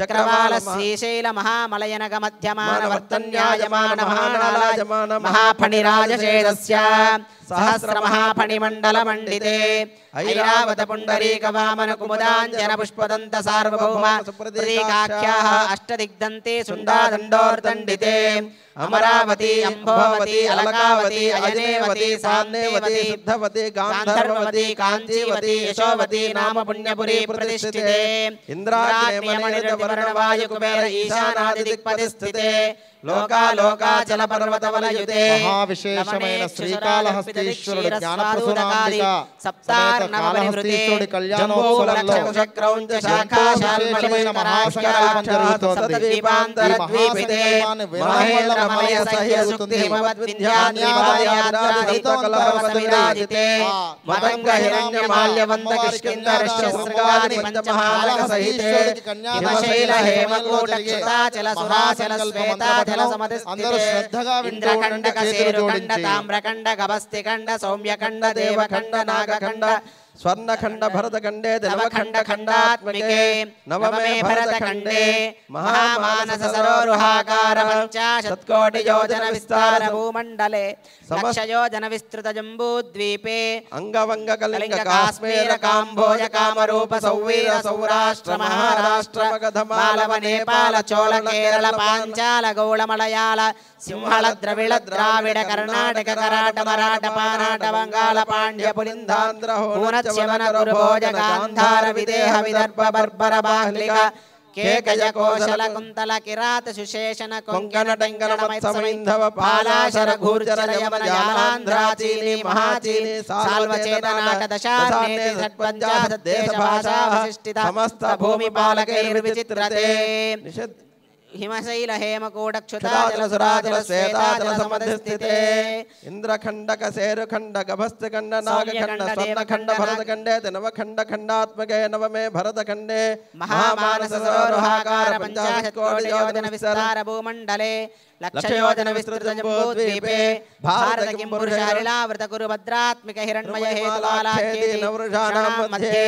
చక్రవాల శ్రీశైల మహామలయనగ మధ్యమాన వర్తన్యాయమాన మహాఫణిరాజ మహాఫణిరాజశేదస్య सहस्रमहाफणिमण्डलमण्डिते ऐरावतपुण्डरीकवामनकुमुदाञ्जनपुष्पदन्त सार्वभौम सुप्रतीकाख्याः अष्टदिग्दन्ते सुण्डादण्डोर्दण्डिते अमरावती अम्भोवती अलकावती अयनेवती सान्नेवती सिद्धवती गान्धर्ववती काञ्चीवती यशोवती नाम पुण्यपुरी प्रतिष्ठिते इन्द्राग्निमणिवर्णवायुकुबेर ईशानादिदिक्पतिस्थिते लोकालोकाचलपर्वतवलयुते महाविशेषमेन श्रीकालहस्तीश्वरुड ज्ञानप्रसूनाम्बिका सप्तार्णवनिवृते जम्बोलक्षकुशक्रौञ्च शाखाशाल्मलिमेन महाशङ्कल्पञ्चरूतोदीपान्तरद्वीपिते महेन्द्रमलयसह्यसुक्तिमवद्विन्ध्यान्यादायाद्रादितोकल्पवसविराजिते मदङ्गहिरण्यमाल्यवन्दकिष्किन्नरश्यसृगवादि पञ्चमहालकसहिते हिमशैलहेमकोटक्षताचलसुराचलस्वेता ఇంద్రఖండ కశేరుఖండ తామ్రఖండ గభస్తిఖండ సౌమ్యఖండ దేవఖండ నాగఖండ స్వర్ణఖండ భరతఖండే నవఖండ ఖండాత్మకే నవమే భరతఖండే మహామానస సరోరుహాకార పంచ శతకోటి యోజన విస్తార భూమండలే సమస్త యోజన విస్తృత జంబూ ద్వీపే అంగవంగ కలింగ కాశ్మీర కాంభోజ కామరూప సౌవీర సౌరాష్ట్ర మహారాష్ట్ర మగధ మాలవ నేపాల చోళ కేరళ పాంచాల గౌళ మలయాళ సింహళ ద్రవిళ ద్రావిడ కర్ణాటక కరాట మరాఠ పానాట బంగాళ పాండ్య పులిందాంధ్ర హోన శ్రవణగురుభోజనగాంధారవిదేహవిదర్భబర్బరబాహ్లిక కేకయకోశలకుంతల కిరాత సుశేషణ కొంకణటంకణమత్సమైంధవ పాలాశర ఘూర్జర యమన జాలాంధ్రాచీలి మహాచీలి సాల్వచేతనాట దశార్ణేతి షట్పంచాశ దేశ భాషా సమస్త భూమి పాలకైర్విచిత్రతే హిమశైల హేమకూడక్షుతాజలసురాజలశ్వేతాజలసమధిస్థితే ఇంద్రఖండక శేరుఖండ గభస్థఖండ నాగఖండ స్వర్ణఖండ భరతఖండే నవఖండ ఖండాత్మకే నవమే భరతఖండే మహామానసరోహాకార పంచాశత్కోటి लक्षयोजन विस्तृत जम्बूद्वीपे भारत किं पुरुषारिलावृत कुरु भद्रात्मिक हिरण्मय हेतुलालाकेदिनवृषाणां मध्ये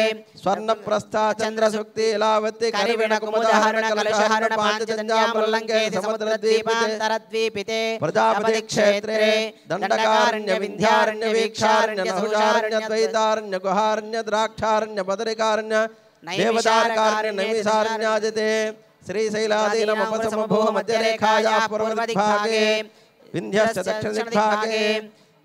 स्वर्णप्रस्था चन्द्रसुक्तिलावत्ति करिविण कुमुदहरण कलशहरण पाञ्चजन्यामुल्लङ्घे समुद्रद्वीपान्तरद्वीपिते प्रजापति क्षेत्रे दण्डकारण्य विन्ध्यारण्य वीक्षारण्य सहुषारण्य द्वैतारण्य गुहारण्य द्राक्षारण्य बदरिकारण्य देवदारण्य नैमिषारण्याजिते श्रीशैलादीनमुपसमभूमध्यरेखायाः पूर्वदिग्भागे विन्ध्यस्य दक्षिणदिग्भागे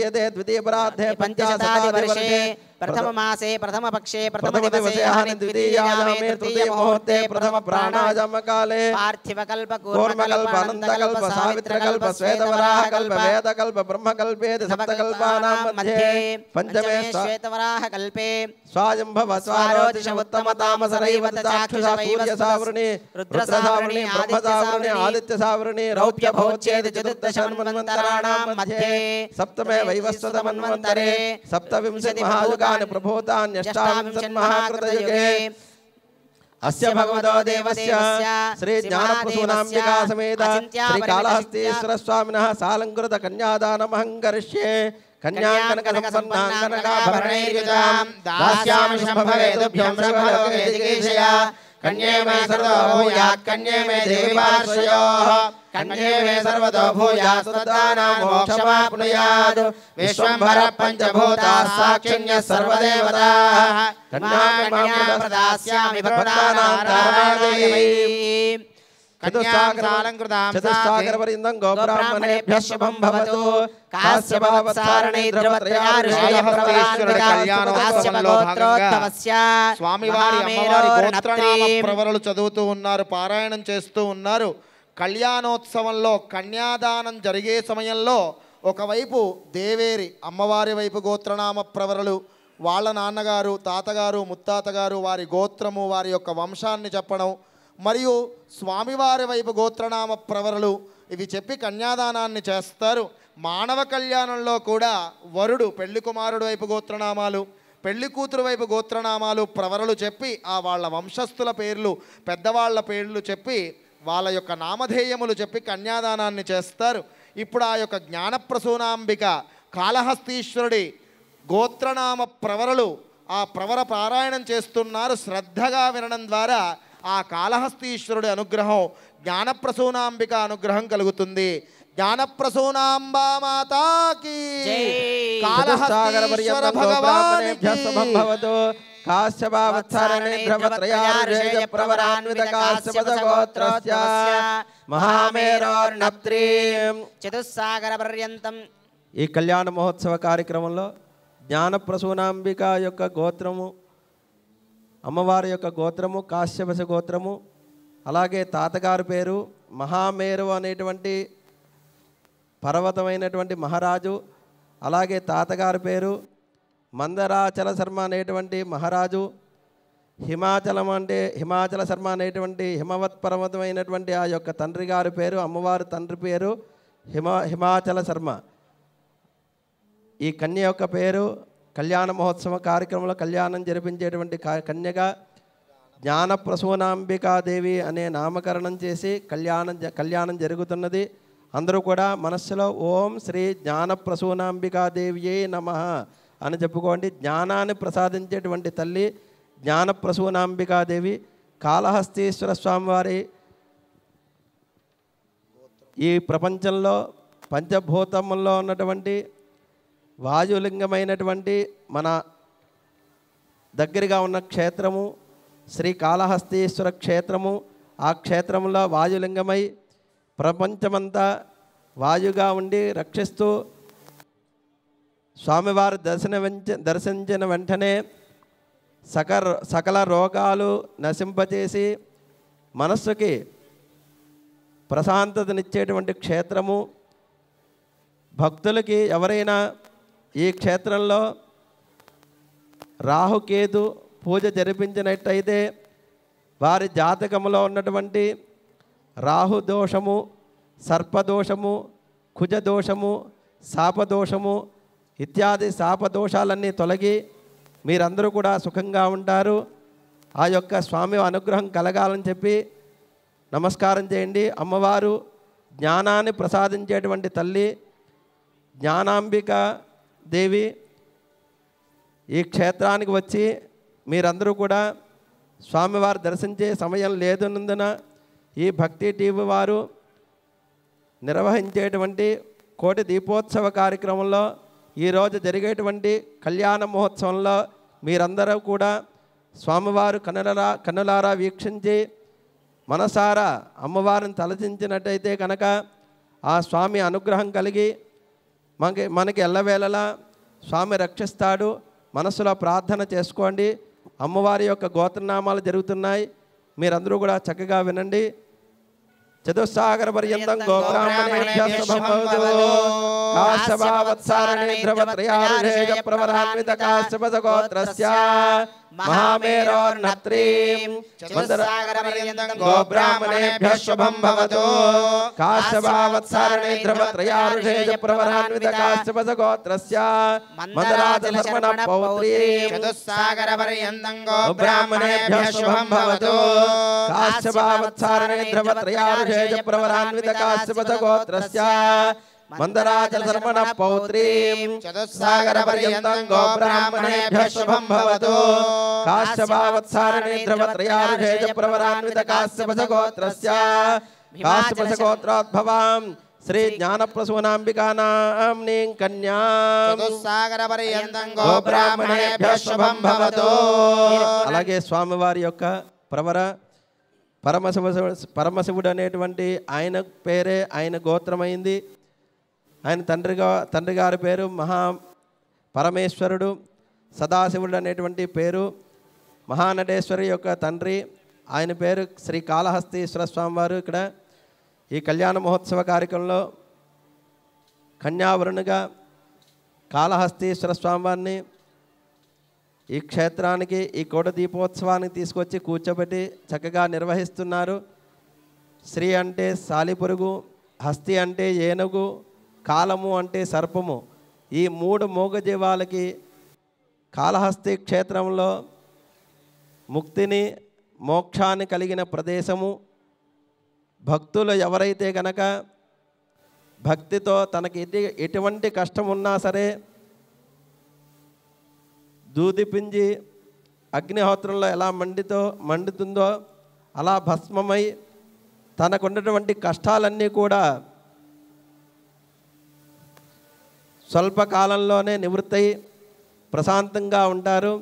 विधीयते द्वितीयपराधे पञ्चशतादिवर्षे प्रथममासे प्रथमपक्षे प्रथमदिवसे द्वितीयायामे तृतीयमुहूर्ते सप्तकल्पानां मध्ये पञ्चमे श्वेतवराहकल्पे चाक्षुषा सूर्यसावृणि रुद्रसावृणि ब्रह्मसावृणि आदित्यसावृणि चतुर्दशमन्वन्तराणां मध्ये सप्तमे वैवस्वतमन्वन्तरे सप्तविंशति महायुगा भूतानि प्रभूतान्यष्टाविंशन्महाकृतयुगे अस्य भगवतो देवस्य श्री श्रीज्ञानप्रसूनाम्बिका समेत श्रीकालहस्तेश्वरस्वामिनः सालङ्कृतकन्यादानमहं करिष्ये कन्याकनकसम्पन्नाङ्गनकाभरणैर्युतां दास्यामि शम्भवेदुभ्यं सर्वलोकेजिगीषया कन्ये मे सर्वतो भूयात् कन्ये मे देवी पार्श्वयोः कन्ये मे सर्वतो भूयात् सदानां मोक्षमाप्नुयात् विश्वम्भरः पञ्चभूता साक्षिण्य सर्वदेवता कन्यां कन्यां प्रदास्यामि भक्तानां స్వామివారి ప్రవరలు చదువుతూ ఉన్నారు పారాయణం చేస్తూ ఉన్నారు కళ్యాణోత్సవంలో కన్యాదానం జరిగే సమయంలో ఒకవైపు దేవేరి అమ్మవారి వైపు గోత్రనామ ప్రవరలు వాళ్ళ నాన్నగారు తాతగారు ముత్తాతగారు వారి గోత్రము వారి యొక్క వంశాన్ని చెప్పడం మరియు స్వామివారి వైపు గోత్రనామ ప్రవరలు ఇవి చెప్పి కన్యాదానాన్ని చేస్తారు మానవ కళ్యాణంలో కూడా వరుడు పెళ్లి కుమారుడు వైపు గోత్రనామాలు పెళ్లి కూతురు వైపు గోత్రనామాలు ప్రవరలు చెప్పి ఆ వాళ్ళ వంశస్థుల పేర్లు పెద్దవాళ్ళ పేర్లు చెప్పి వాళ్ళ యొక్క నామధేయములు చెప్పి కన్యాదానాన్ని చేస్తారు ఇప్పుడు ఆ యొక్క జ్ఞానప్రసూనాంబిక కాళహస్తీశ్వరుడి గోత్రనామ ప్రవరలు ఆ ప్రవర పారాయణం చేస్తున్నారు శ్రద్ధగా వినడం ద్వారా ఆ కాళహస్తీశ్వరుడి అనుగ్రహం జ్ఞానప్రసూనాంబిక అనుగ్రహం కలుగుతుంది ఈ కళ్యాణ మహోత్సవ కార్యక్రమంలో జ్ఞానప్రసూనాంబిక యొక్క గోత్రము అమ్మవారి యొక్క గోత్రము కాశ్యపశ గోత్రము అలాగే తాతగారి పేరు మహామేరు అనేటువంటి పర్వతమైనటువంటి మహారాజు అలాగే తాతగారి పేరు మందరాచల శర్మ అనేటువంటి మహారాజు హిమాచలం అంటే హిమాచల శర్మ అనేటువంటి హిమవత్ పర్వతమైనటువంటి ఆ యొక్క తండ్రి గారి పేరు అమ్మవారి తండ్రి పేరు హిమ హిమాచల శర్మ ఈ కన్య యొక్క పేరు కళ్యాణ మహోత్సవ కార్యక్రమంలో కళ్యాణం జరిపించేటువంటి కన్యగా జ్ఞాన ప్రసూనాంబికాదేవి అనే నామకరణం చేసి కళ్యాణం కళ్యాణం జరుగుతున్నది అందరూ కూడా మనస్సులో ఓం శ్రీ జ్ఞాన ప్రసూనాంబికాదేవియే నమ అని చెప్పుకోండి జ్ఞానాన్ని ప్రసాదించేటువంటి తల్లి జ్ఞాన ప్రసూనాంబికాదేవి కాళహస్తీశ్వర స్వామివారి ఈ ప్రపంచంలో పంచభూతముల్లో ఉన్నటువంటి వాయులింగమైనటువంటి మన దగ్గరగా ఉన్న క్షేత్రము శ్రీకాళహస్తీశ్వర క్షేత్రము ఆ క్షేత్రంలో వాయులింగమై ప్రపంచమంతా వాయుగా ఉండి రక్షిస్తూ స్వామివారు దర్శనవించ దర్శించిన వెంటనే సక సకల రోగాలు నశింపచేసి మనస్సుకి ప్రశాంతతనిచ్చేటువంటి క్షేత్రము భక్తులకి ఎవరైనా ఈ క్షేత్రంలో రాహుకేతు పూజ జరిపించినట్టయితే వారి జాతకంలో ఉన్నటువంటి రాహుదోషము సర్పదోషము కుజదోషము శాపదోషము ఇత్యాది శాపదోషాలన్నీ తొలగి మీరందరూ కూడా సుఖంగా ఉంటారు ఆ యొక్క స్వామి అనుగ్రహం కలగాలని చెప్పి నమస్కారం చేయండి అమ్మవారు జ్ఞానాన్ని ప్రసాదించేటువంటి తల్లి జ్ఞానాంబిక దేవి ఈ క్షేత్రానికి వచ్చి మీరందరూ కూడా స్వామివారు దర్శించే సమయం లేదున్నందున ఈ భక్తి టీవీ వారు నిర్వహించేటువంటి కోటి దీపోత్సవ కార్యక్రమంలో ఈరోజు జరిగేటువంటి కళ్యాణ మహోత్సవంలో మీరందరూ కూడా స్వామివారు కనులరా కన్నులారా వీక్షించి మనసారా అమ్మవారిని తలచించినట్టయితే కనుక ఆ స్వామి అనుగ్రహం కలిగి మనకి మనకి ఎల్లవేళలా స్వామి రక్షిస్తాడు మనసులో ప్రార్థన చేసుకోండి అమ్మవారి యొక్క గోత్రనామాలు జరుగుతున్నాయి మీరందరూ కూడా చక్కగా వినండి చతుస్సాగర పర్యంతం గోబ్రాహ్మణేభ్యో ప్రవరాన్విత కాశ్యపద గోత్రస్య महामेरोर्नत्रीम् चतुस्सागरपर्यन्तं गोब्राह्मणेभ्यः शुभं भवतु काश्यपावत्सारणे द्रवत्रयारुषेज प्रवरान्वितकाश्यपसगोत्रस्य मन्दराजधर्मणपौत्रीम् चतुस्सागरपर्यन्तं गोब्राह्मणेभ्यः शुभं भवतु काश्यपावत्सारणे द्रवत्रयारुषेज प्रवरान्वितकाश्यपसगोत्रस्य మందరాచరమణ పౌత్రీం చతుస్సాగర పర్యంతం గోబ్రాహ్మణేభ్య శుభం భవతు కాశ్యపావత్సారణి ద్రవత్రయాభిషేజ ప్రవరాన్విత కాశ్యపసగోత్రస్య కాశ్యపసగోత్రోద్భవాం శ్రీ జ్ఞాన ప్రసూనాంబికానాం నీం కన్యాం సాగర పర్యంతం గోబ్రాహ్మణేభ్య శుభం భవతు అలాగే స్వామివారి యొక్క ప్రవర పరమశివ పరమశివుడు అనేటువంటి ఆయన పేరే ఆయన గోత్రమైంది ఆయన తండ్రిగా తండ్రి గారి పేరు మహా పరమేశ్వరుడు సదాశివుడు అనేటువంటి పేరు మహానటేశ్వరి యొక్క తండ్రి ఆయన పేరు శ్రీ కాళహస్తీశ్వర స్వామివారు ఇక్కడ ఈ కళ్యాణ మహోత్సవ కార్యక్రమంలో కన్యావరణుగా కాళహస్తీశ్వర స్వామివారిని ఈ క్షేత్రానికి ఈ కోట దీపోత్సవానికి తీసుకొచ్చి కూర్చోబెట్టి చక్కగా నిర్వహిస్తున్నారు శ్రీ అంటే సాలిపురుగు హస్తి అంటే ఏనుగు కాలము అంటే సర్పము ఈ మూడు మూగజీవాలకి కాళహస్తి క్షేత్రంలో ముక్తిని మోక్షాన్ని కలిగిన ప్రదేశము భక్తులు ఎవరైతే గనక భక్తితో తనకి ఎటు ఎటువంటి కష్టం ఉన్నా సరే దూది పింజి అగ్నిహోత్రంలో ఎలా మండితో మండుతుందో అలా భస్మమై తనకున్నటువంటి కష్టాలన్నీ కూడా స్వల్పకాలంలోనే నివృత్తై ప్రశాంతంగా ఉంటారు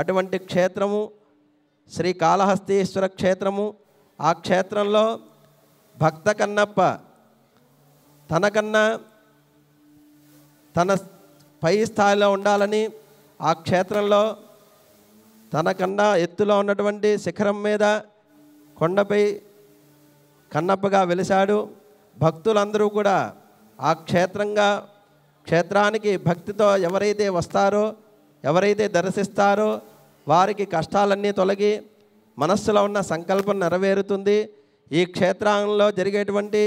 అటువంటి క్షేత్రము శ్రీ కాళహస్తీశ్వర క్షేత్రము ఆ క్షేత్రంలో భక్త కన్నప్ప తనకన్నా తన పై స్థాయిలో ఉండాలని ఆ క్షేత్రంలో తనకన్నా ఎత్తులో ఉన్నటువంటి శిఖరం మీద కొండపై కన్నప్పగా వెలిశాడు భక్తులందరూ కూడా ఆ క్షేత్రంగా క్షేత్రానికి భక్తితో ఎవరైతే వస్తారో ఎవరైతే దర్శిస్తారో వారికి కష్టాలన్నీ తొలగి మనస్సులో ఉన్న సంకల్పం నెరవేరుతుంది ఈ క్షేత్రంలో జరిగేటువంటి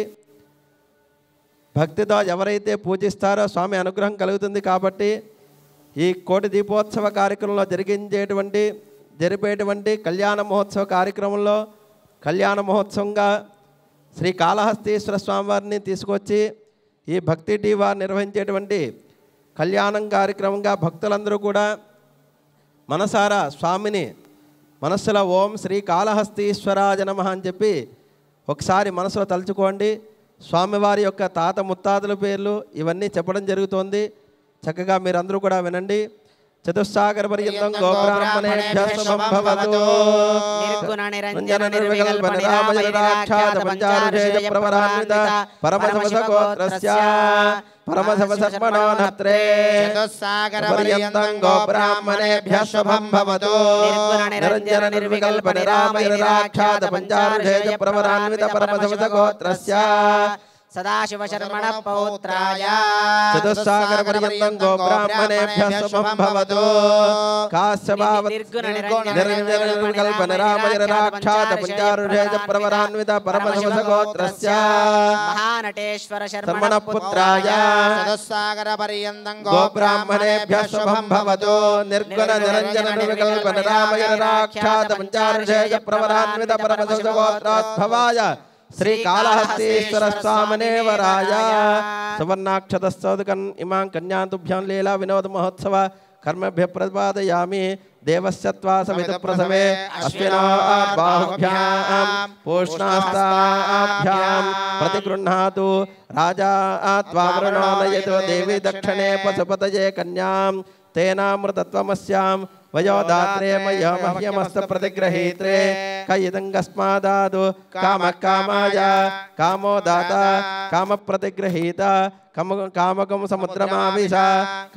భక్తితో ఎవరైతే పూజిస్తారో స్వామి అనుగ్రహం కలుగుతుంది కాబట్టి ఈ కోటి దీపోత్సవ కార్యక్రమంలో జరిగించేటువంటి జరిపేటువంటి కళ్యాణ మహోత్సవ కార్యక్రమంలో కళ్యాణ మహోత్సవంగా శ్రీ కాళహస్తీశ్వర స్వామివారిని తీసుకొచ్చి ఈ భక్తి టీవా నిర్వహించేటువంటి కళ్యాణం కార్యక్రమంగా భక్తులందరూ కూడా మనసారా స్వామిని మనస్సుల ఓం శ్రీ కాళహస్తీశ్వరాజ నమ అని చెప్పి ఒకసారి మనసులో తలుచుకోండి స్వామివారి యొక్క తాత ముత్తాతల పేర్లు ఇవన్నీ చెప్పడం జరుగుతోంది చక్కగా మీరందరూ కూడా వినండి चतुस्सागर पर्यन्तं गोब्राह्मणेभ्यस्तमभवतो निर्गुणनिरञ्जन निर्विकल्प निरामयिराख्यात पञ्चारुषेज प्रवरान्विता परमसमसगोत्रस्य परमसमसर्पणो नत्रे चतुस्सागर गोब्राह्मणेभ्यः शुभं भवतो निरञ्जन निर्विकल्प परमसमसगोत्रस्य सदाशिवशर्मण पौत्राय चतुस्सागरपर्यन्तं गोब्राह्मणेभ्यः शुभं भवतु काश्यभावनिर्गुणनिर्गुणनिर्गुणकल्पनरामयरराक्षातपुञ्चारुषेजप्रवरान्वित परमशमसगोत्रस्य महानटेश्वरशर्मणपुत्राय सदस्सागरपर्यन्तं गोब्राह्मणेभ्यः शुभं श्री राजा सुवर्णाक्षतस्तौदकन् इमां कन्यां तुभ्यां लीला विनोदमहोत्सव कर्मभ्य प्रतिपादयामि देवस्य पूष्णास्ताभ्यां प्रतिगृह्णातु राजा त्वावृणो नयतु देवी दक्षिणे पशुपतये कन्यां तेनामृतत्वमस्यां वयोदात्रे मयो मह्यमस्त प्रतिग्रहीत्रे कयिदङ्गस्मादादु काम कामाय कामो दाता काम प्रतिगृहीता कम कामकं समुद्रमाविश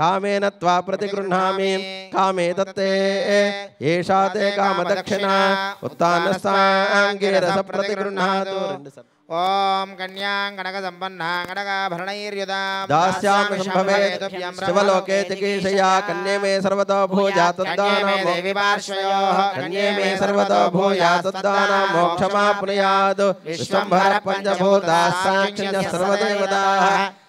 कामेन त्वा प्रतिगृह्णामि कामे दत्ते एषा ते कामदक्षिणा उत्तानस्ताङ्गे रसप्रतिगृह्णातु ॐ कन्यां गणकसम्पन्नां गणकाभरणैर्युदा दास्यां शम्भवे शिवलोके चिकीर्षया कन्ये मे सर्वतो भूया तद्दानं देवि पार्श्वयोः कन्ये मे सर्वतो भूया तद्दानं मोक्षमाप्नुयात् विश्वम्भरपञ्चभूताः साक्षिण्यः सर्वदेवताः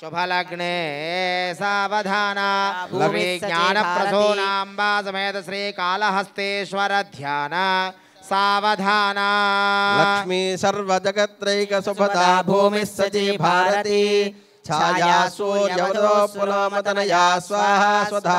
शुभ लग्ने सावधानाथो समेत श्री कालहस्तेश्वर सावधाना लक्ष्मी सर्व जगत्रैक भूमिः सती भारती छायासु पुनया स्वाहा स्वधा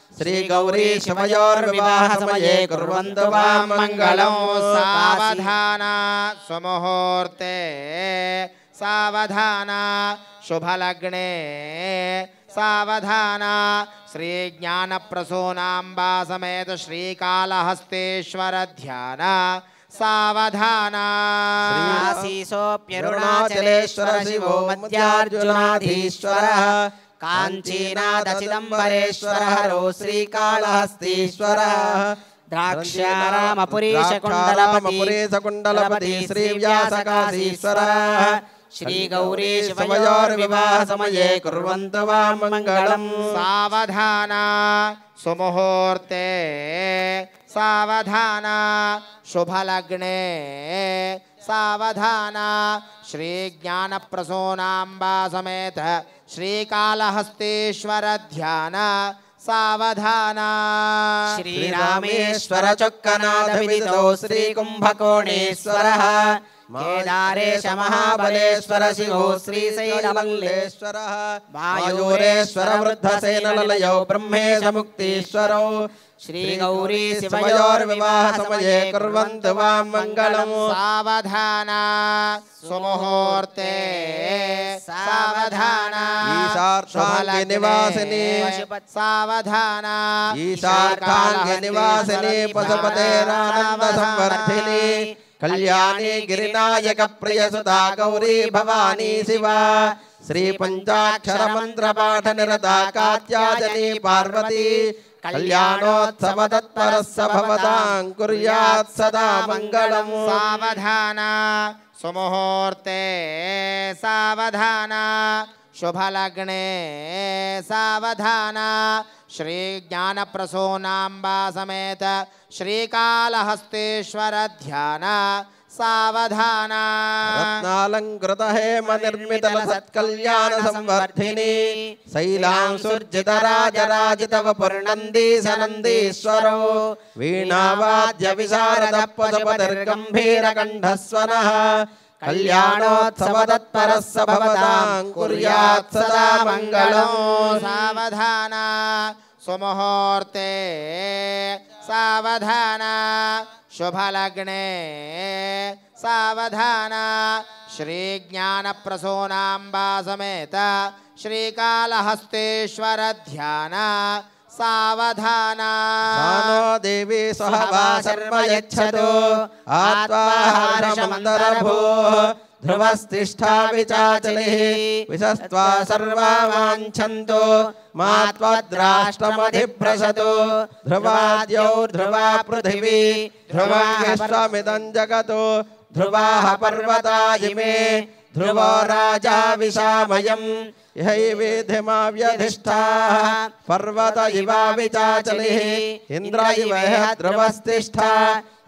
श्रीगौरी शिवयोर्विवासे कुर्वन्तु मङ्गलं सावधाना स्वमुहूर्ते सावधाना शुभलग्ने सावधाना श्रीज्ञानप्रसूनाम्बासमेत श्रीकालहस्तेश्वरध्यान श्रीकालहस्तेश्वर ध्याना सावधाना काञ्चीनादचिदम्बरेश्वरहरो श्रीकालहस्तीश्वरः द्राक्ष्यारामपुरीशकुण्डलपति श्रीव्यासकाशीश्वरः श्रीगौरीशवयोर्विवाहसमये कुर्वन्तु वा मङ्गलम् सावधाना सुमुहूर्ते सावधाना शुभलग्ने सावधाना श्रीज्ञानप्रसूनाम्बा समेत श्रीकालहस्तेश्वर सावधाना श्रीरामेश्वर श्रीकुम्भकोणेश्वरः केदारेश महाबलेश्वर शिवो श्रीसैलेश्वर मारेश्वर ब्रह्मेश मुक्तीश्वरौ श्रीगौरी समये कुर्वन्तु वां मङ्गलम् सावधाना सुमुहूर्ते सावधाना ईशार्थाङ्गे निवासिनि सावधाना ईशार्थाङ्गे निवासिनि पशुपतेरानन्द संवर्धिनि कल्याणी गिरिनायक प्रियसुधा गौरी भवानी शिवा श्रीपञ्चाक्षरमन्त्रपाठनिरता कात्याजनी पार्वती कल्याणोत्सवत्परस्स भवताम् कुर्यात् सदा मङ्गलम् सावधाना सुमुहूर्ते सावधाना शुभलग्ने सावधाना श्रीज्ञानप्रसू समेत श्रीकालहस्तेश्वर सावधाना हेम निर्मित सत्कल्याण संवर्धिनी शैलां सुर्जित राज राजितव पूर्णंदी सनंदीश्वरो वीणावाद्य विशारद पदपतिर्गंभीर कंठस्वनः कल्याणोत्सव तत्पर भवतां कुर्यात् सदा मङ्गलो सावधाना सुमुहूर्ते सावधाना शुभ सावधाना श्रीज्ञानप्रसूनाम्बा समेत श्रीकालहस्तेश्वर ध्याना सावधाना देवी ध्रुवस्तिष्ठा विचाचलिः विशस्त्वा सर्वा वाञ्छन्तु मा त्वद्राष्ट्रमधिप्रसतु ध्रुवाद्यौ ध्रुवा पृथिवी ध्रुवा विश्वमिदं जगतो ध्रुवाः पर्वता इमे ध्रुवो राजा विशामयम् यही यहैवेधिमाव्यधिष्ठाः पर्वत इवाविचाचलिः इन्द्र इव ध्रुवस्तिष्ठा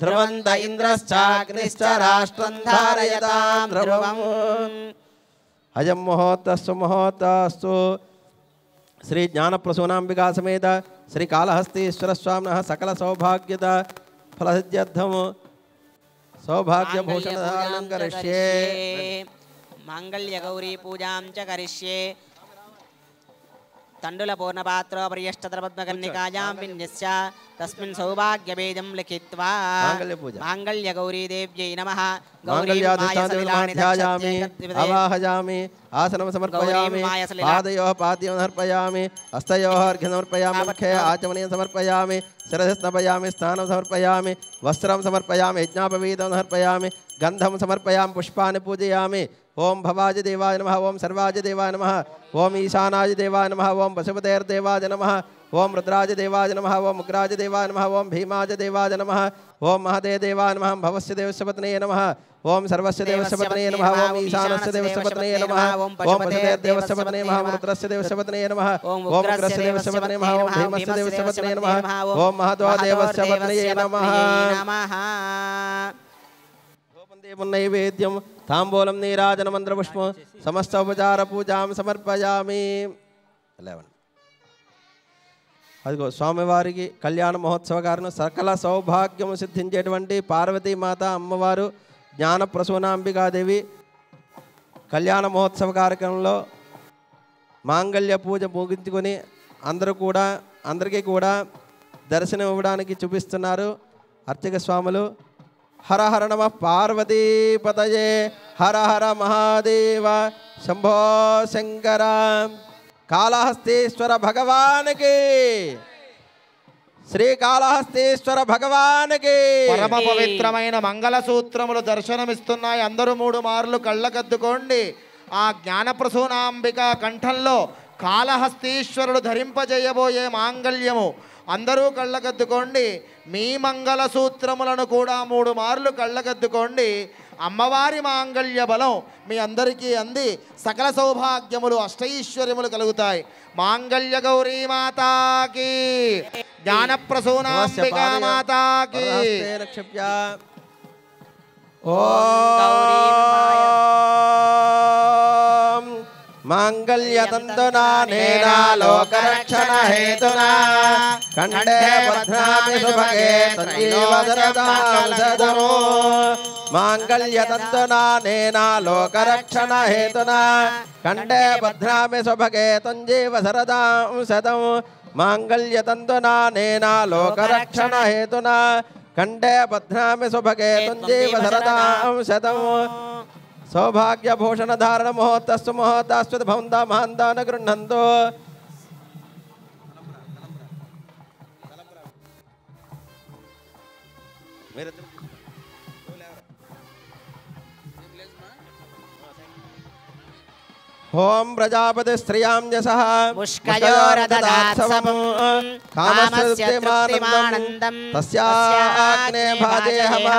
ध्रुवन्त इन्द्रश्चाग्निश्च राष्ट्रं धारयतां ध्रुवम् अयं महोत्तस्सु महोत्तस्तु श्री ज्ञानप्रसूनाम्बिका समेत श्रीकालहस्तीश्वरस्वामिनः सौभाग्य फलसिद्ध्यर्थं सौभाग्यभूषणधारणं करिष्ये माङ्गल्यगौरीपूजां च करिष्ये तण्डुलपूर्णपात्रोपर्यष्टद्रपद्मकर्णिकायां विन्यस्य तस्मिन् सौभाग्यबेदं लिखित्वा माङ्गल्यगौरीदेव्यै नमः आवाहयामि आसनं समर्पयामि पादयोः पाद्यं समर्पयामि हस्तयोः अर्घ्यं समर्पयामि मुखे आचमनीयं समर्पयामि शिरसि स्नपयामि स्नानं समर्पयामि वस्त्रं समर्पयामि यज्ञापवीतं समर्पयामि गन्धं समर्पयामि पुष्पाणि पूजयामि ओम भवाज देवाय नमः ओम सर्वाज देवाय नमः ओम ईशानाय देवाय नमः ओम वसुपतेर्देवाय नमः ओम रुद्राज देवाज नम ओम उग्राज देवाय नम ओम भीमाज देवाज नम ओम महादेव देवाय नम भवस्य देवस्य देवस्पत्ने नम ओम सर्वस्य देवस्य देवस्पत्ने नम ओम ईशानस्य देवस्य देवस्पत्ने नम ओम पशुपते देवस्य देवस्पत्ने नम ओम रुद्रस्य देवस्पत्ने नम ओम उग्रस्य देवस्य देवस्पत्ने नम ओम भीमस्य देवस्य देवस्पत्ने नम ओम महाद्वा देवस्पत्ने नम नैवेद्यम तांबूलम नीराजन मंत्रपुष्प समस्त उपचार पूजा समर्पयामी 11 అదిగో స్వామివారికి కళ్యాణ మహోత్సవ కారణం సకల సౌభాగ్యము సిద్ధించేటువంటి పార్వతీమాత అమ్మవారు జ్ఞాన ప్రసూనాంబికాదేవి కళ్యాణ మహోత్సవ కార్యక్రమంలో మాంగళ్య పూజ ముగించుకొని అందరూ కూడా అందరికీ కూడా దర్శనం ఇవ్వడానికి చూపిస్తున్నారు అర్చక స్వాములు హర హర నమ పతయే హర హర మహాదేవ శంభో శంకర కాళహస్తీశ్వర భగవానికి శ్రీకాళహస్తీశ్వర భగవానికి పరమ పవిత్రమైన సూత్రములు దర్శనమిస్తున్నాయి అందరూ మూడు మార్లు కళ్ళకద్దుకోండి ఆ జ్ఞానప్రసూనాంబిక కంఠంలో కాళహస్తీశ్వరుడు ధరింపజేయబోయే మాంగళ్యము అందరూ కళ్ళకద్దుకోండి మీ మంగళసూత్రములను కూడా మూడు మార్లు కళ్ళకద్దుకోండి అమ్మవారి మాంగళ్య బలం మీ అందరికీ అంది సకల సౌభాగ్యములు అష్టైశ్వర్యములు కలుగుతాయి మాంగళ్య గౌరీ మాతాకి జ్ఞానప్రసూనాంబికా మాతాకి ఓ माङ्गल्यतन्तुना नेना लोकरक्षणहेतुना कण्ठे बध्नामि सुभगे तत्रैवदरदासदरो माङ्गल्यतन्तुना नेना हेतुना कण्ठे बध्नामि सुभगे तञ्जीव सरदां सदं माङ्गल्यतन्तुना नेना हेतुना कण्ठे बध्नामि सुभगे तुञ्जीव सरदां सौभाग्य भूषण धारण महोत्सव महोत्सव भवंदा महंदा न गृहंतो ओम प्रजापति श्रियां यशः मुष्कयोरददात्सवम् कामस्य तृप्तिमानन्दम् आग्ने भादे हवा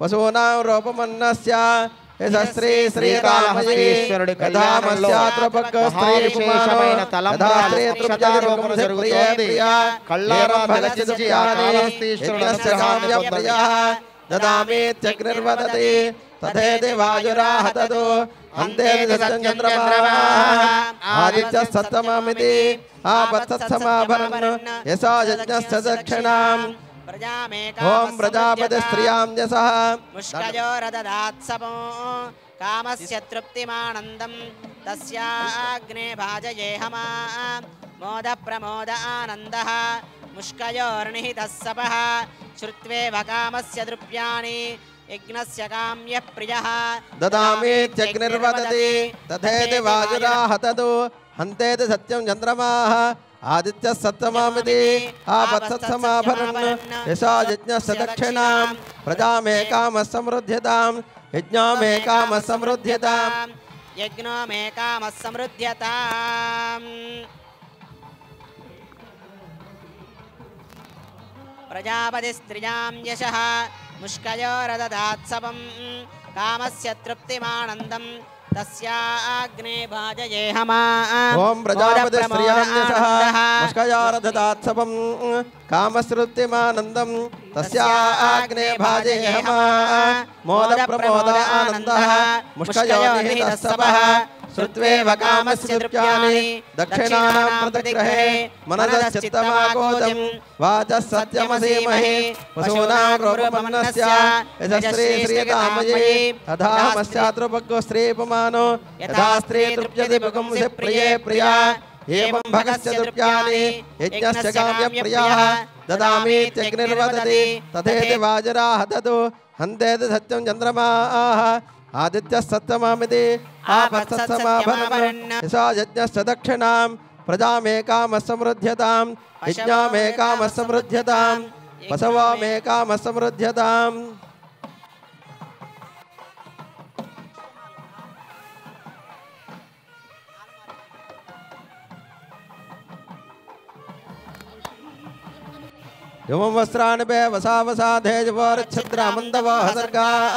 వసూనాం రూపమన్నస్య వాయురాహతదు ఆదిత్య సత్తమామితి ఆపత్సమాభరన్ యశా యజ్ఞ దక్షిణాం ओम प्रजापति स्त्रियां जसः मुष्कजो रददात्समो कामस्य तृप्तिमानन्दं तस्याग्ने भाजयेहमा मोदप्रमोद आनन्दः मुष्कयोर्निहितः सपः श्रुत्वेव कामस्य द्रुव्याणि यज्ञस्य काम्यः प्रियः ददामीत्यग्निर्वदति तथेति वाजुरा हततु हन्तेति सत्यं चन्द्रमाः आदित्य सत्यमामदे आपत्सत्समाभरण यशा यज्ञ सदक्षिणाम प्रजा में काम समृद्ध्यताम यज्ञ में काम समृद्ध्यताम यज्ञ में काम समृद्ध्यताम प्रजापतिस्त्रियां यशः मुष्कयोरददात्सवं कामस्य तृप्तिमानन्दम् तस्याः आग्ने भाजेहमाः ॐ प्रजापतये श्रीयै सह नमस्कारार्धदात्सवम् कामश्रुतिमानन्दम् तस्याः मुष्कयोनिः भाजेहमाः श्रुत्वेव वकामस्य दृप्यानि दक्षिणानां प्रतिग्रहे मनदश्चित्तमाकोदम् वाचः सत्यमसीमहि पशूनां क्रोपमन्नस्य यशस्त्री श्रीतामये तथामश्चातृपक्व स्त्रीपमानो यथा स्त्री तृप्यति पुगुंसि प्रिये प्रिया एवं भगस्य तृप्यानि यज्ञस्य काम्यप्रियाः ददामीत्यग्निर्वदति तथेति वाजरा हततु हन्तेति सत्यं चन्द्रमा आह आदित्य सत्यमामिदे आपत्समाभरण्यदक्षिणां प्रजामेकामसमृध्यतां यज्ञामेकामसमृध्यतां पशवामेकामसमृध्यताम् यमं वस्त्राणि वसा वसा धेजवरच्छद्रामन्दवः सर्गाः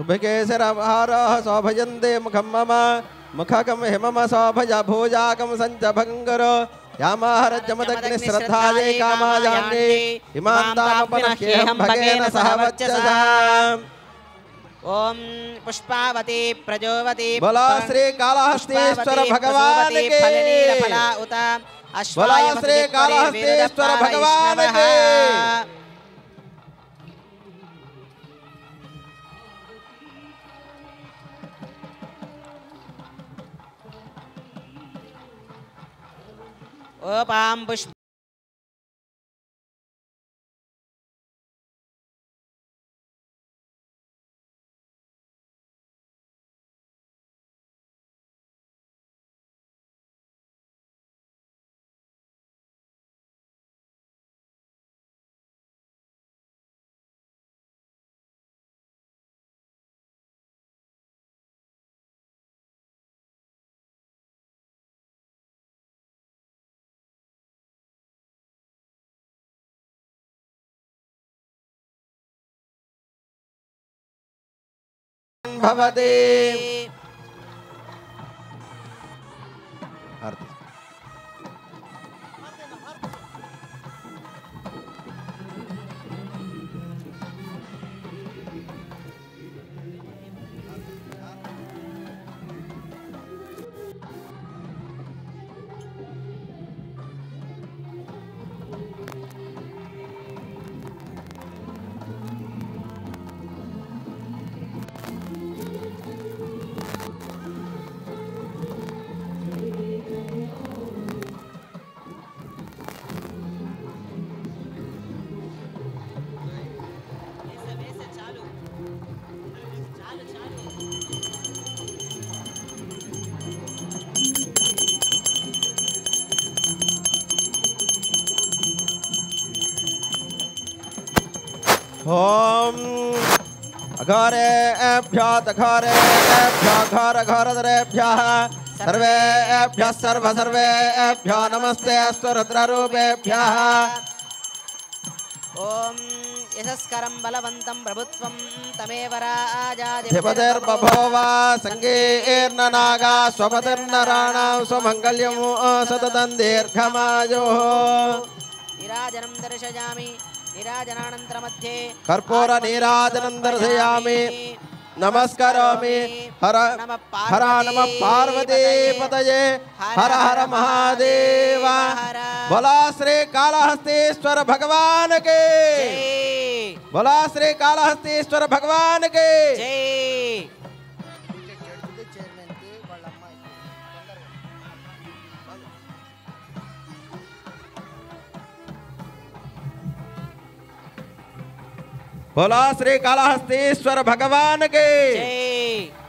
शुभकेशरभारः शोभयन्ते मुखं मम मुखकं हिमम शोभज भोजाकं सञ्च भङ्कर यामाहरजमदग्निश्रद्धाये कामायान्ये हिमान्तापनह्येहं भगेन सह वच्चसाम् ओम पुष्पावति प्रजोवति बला श्री कालाहस्तेश्वर भगवान के फलनीर फला उता अश्वाय श्री कालाहस्तेश्वर भगवान के ओपां पुष्प भवति घर घरेभ्यः घरेभ्यः घरघरधरेभ्यः सर्वेभ्यः सर्व सर्वेभ्यो नमस्ते अस्तु रुद्ररूपेभ्यः ॐ यशस्करं बलवन्तं प्रभुत्वं तमेव राजाधिपतिर्बभोव सङ्गीर्ननागा स्वपतिर्नराणां स्वमङ्गल्यं सततं दीर्घमायोः विराजनं दर्शयामि कर्पूर कर्पूर नीराजनन्दर्शयामि नमस्करोमि हर हर नम पार्वती पतये हर हर महादेव भोला श्री कालहस्तीश्वर भगवान के भोला श्री कालहस्तीश्वर भगवान के बोला श्री कालाहस्तेश्वर भगवान के